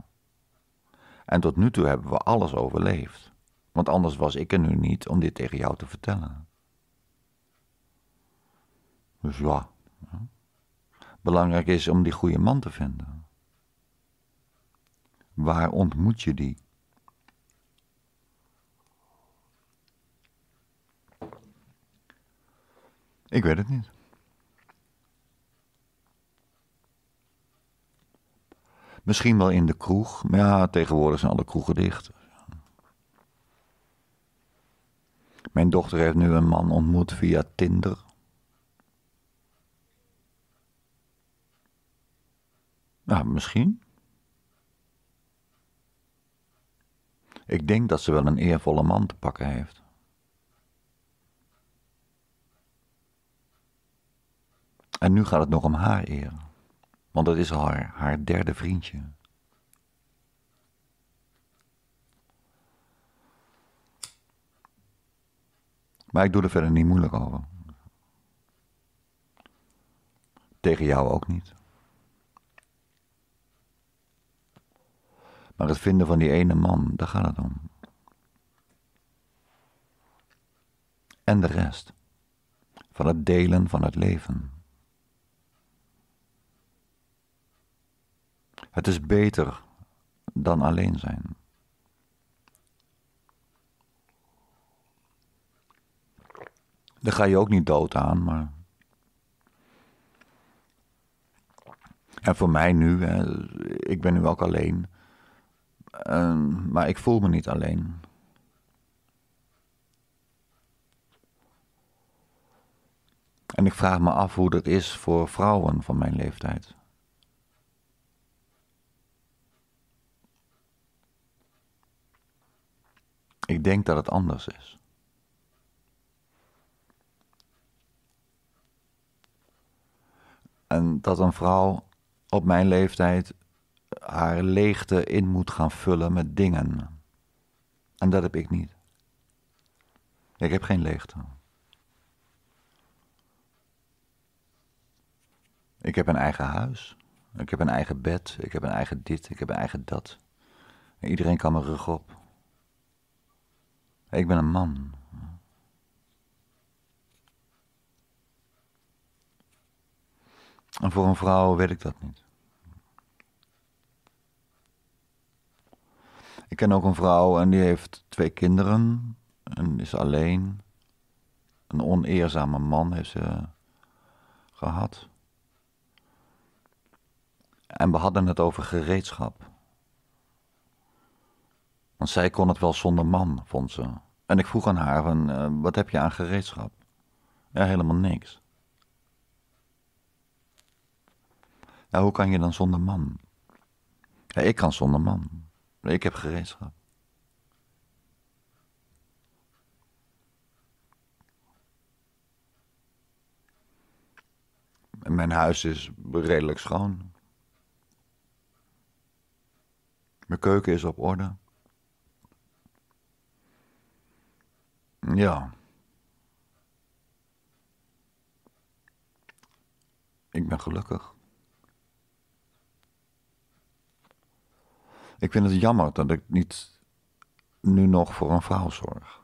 En tot nu toe hebben we alles overleefd. Want anders was ik er nu niet om dit tegen jou te vertellen. Dus ja. Belangrijk is om die goede man te vinden. Waar ontmoet je die? Ik weet het niet. Misschien wel in de kroeg, maar ja, tegenwoordig zijn alle kroegen dicht. Mijn dochter heeft nu een man ontmoet via Tinder. Nou, misschien. Ik denk dat ze wel een eervolle man te pakken heeft. En nu gaat het nog om haar eer, want dat is haar, haar derde vriendje. Maar ik doe er verder niet moeilijk over. Tegen jou ook niet. Maar het vinden van die ene man, daar gaat het om. En de rest. Van het delen van het leven. Het is beter dan alleen zijn. Daar ga je ook niet dood aan, maar. En voor mij nu, ik ben nu ook alleen. Ehm, maar ik voel me niet alleen. En ik vraag me af hoe dat is voor vrouwen van mijn leeftijd. Ik denk dat het anders is. En dat een vrouw op mijn leeftijd haar leegte in moet gaan vullen met dingen. En dat heb ik niet. Ik heb geen leegte. Ik heb een eigen huis. Ik heb een eigen bed. Ik heb een eigen dit. Ik heb een eigen dat. Iedereen kan mijn rug op. Ik ben een man. En voor een vrouw weet ik dat niet. Ik ken ook een vrouw en die heeft twee kinderen en is alleen. Een oneerzame man heeft ze gehad. En we hadden het over gereedschap. Want zij kon het wel zonder man, vond ze. En ik vroeg aan haar: van, eh, wat heb je aan gereedschap? Ja, helemaal niks. Nou, hoe kan je dan zonder man? Ja, ik kan zonder man ik heb gereedschap. Mijn huis is redelijk schoon. Mijn keuken is op orde. Ja. Ik ben gelukkig. Ik vind het jammer dat ik niet nu nog voor een vrouw zorg.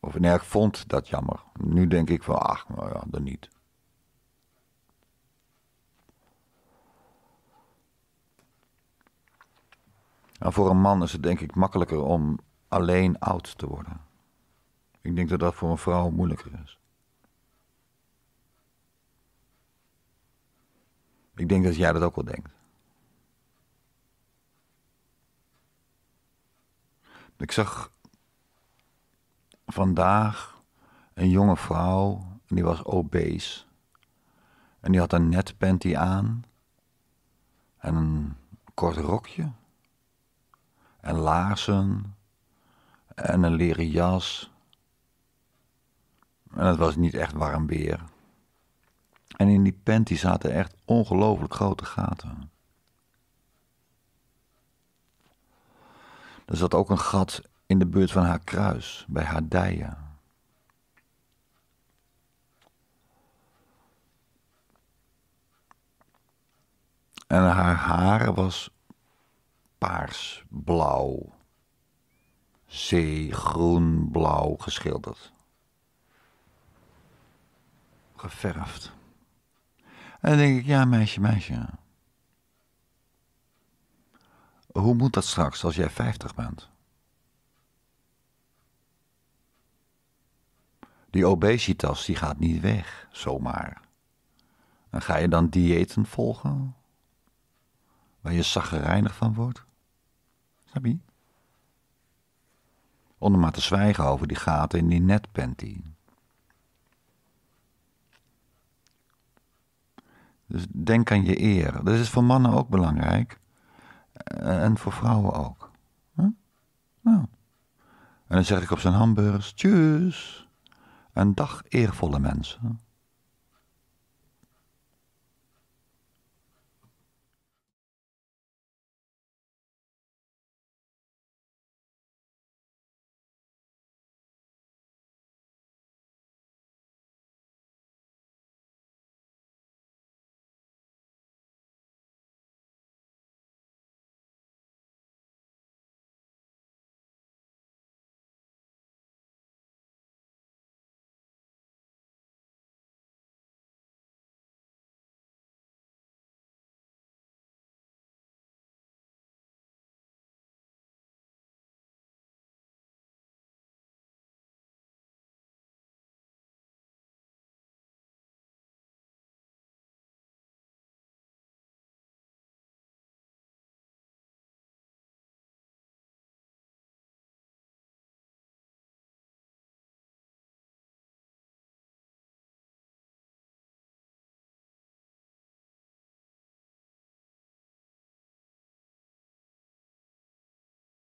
Of nee, vond dat jammer. Nu denk ik van, ach, nou ja, dan niet. En voor een man is het denk ik makkelijker om alleen oud te worden. Ik denk dat dat voor een vrouw moeilijker is. Ik denk dat jij dat ook wel denkt. Ik zag vandaag een jonge vrouw die was obese. En die had een netpanty aan en een kort rokje en laarzen en een leren jas. En het was niet echt warm weer. En in die panty zaten echt ongelooflijk grote gaten. Er zat ook een gat in de buurt van haar kruis, bij haar dijen. En haar haar was paars, blauw, zeegroen, geschilderd. Geverfd. En dan denk ik, ja meisje, meisje. Hoe moet dat straks als jij 50 bent? Die obesitas die gaat niet weg, zomaar. En ga je dan diëten volgen? Waar je zaggerijnig van wordt? Snap je? Om maar te zwijgen over die gaten in die netpanty. Dus denk aan je eer. Dat is voor mannen ook belangrijk. Eh, en voor vrouwen ook. Nou. En dan zeg ik op zijn hamburgers: Tjus. en dag eervolle mensen.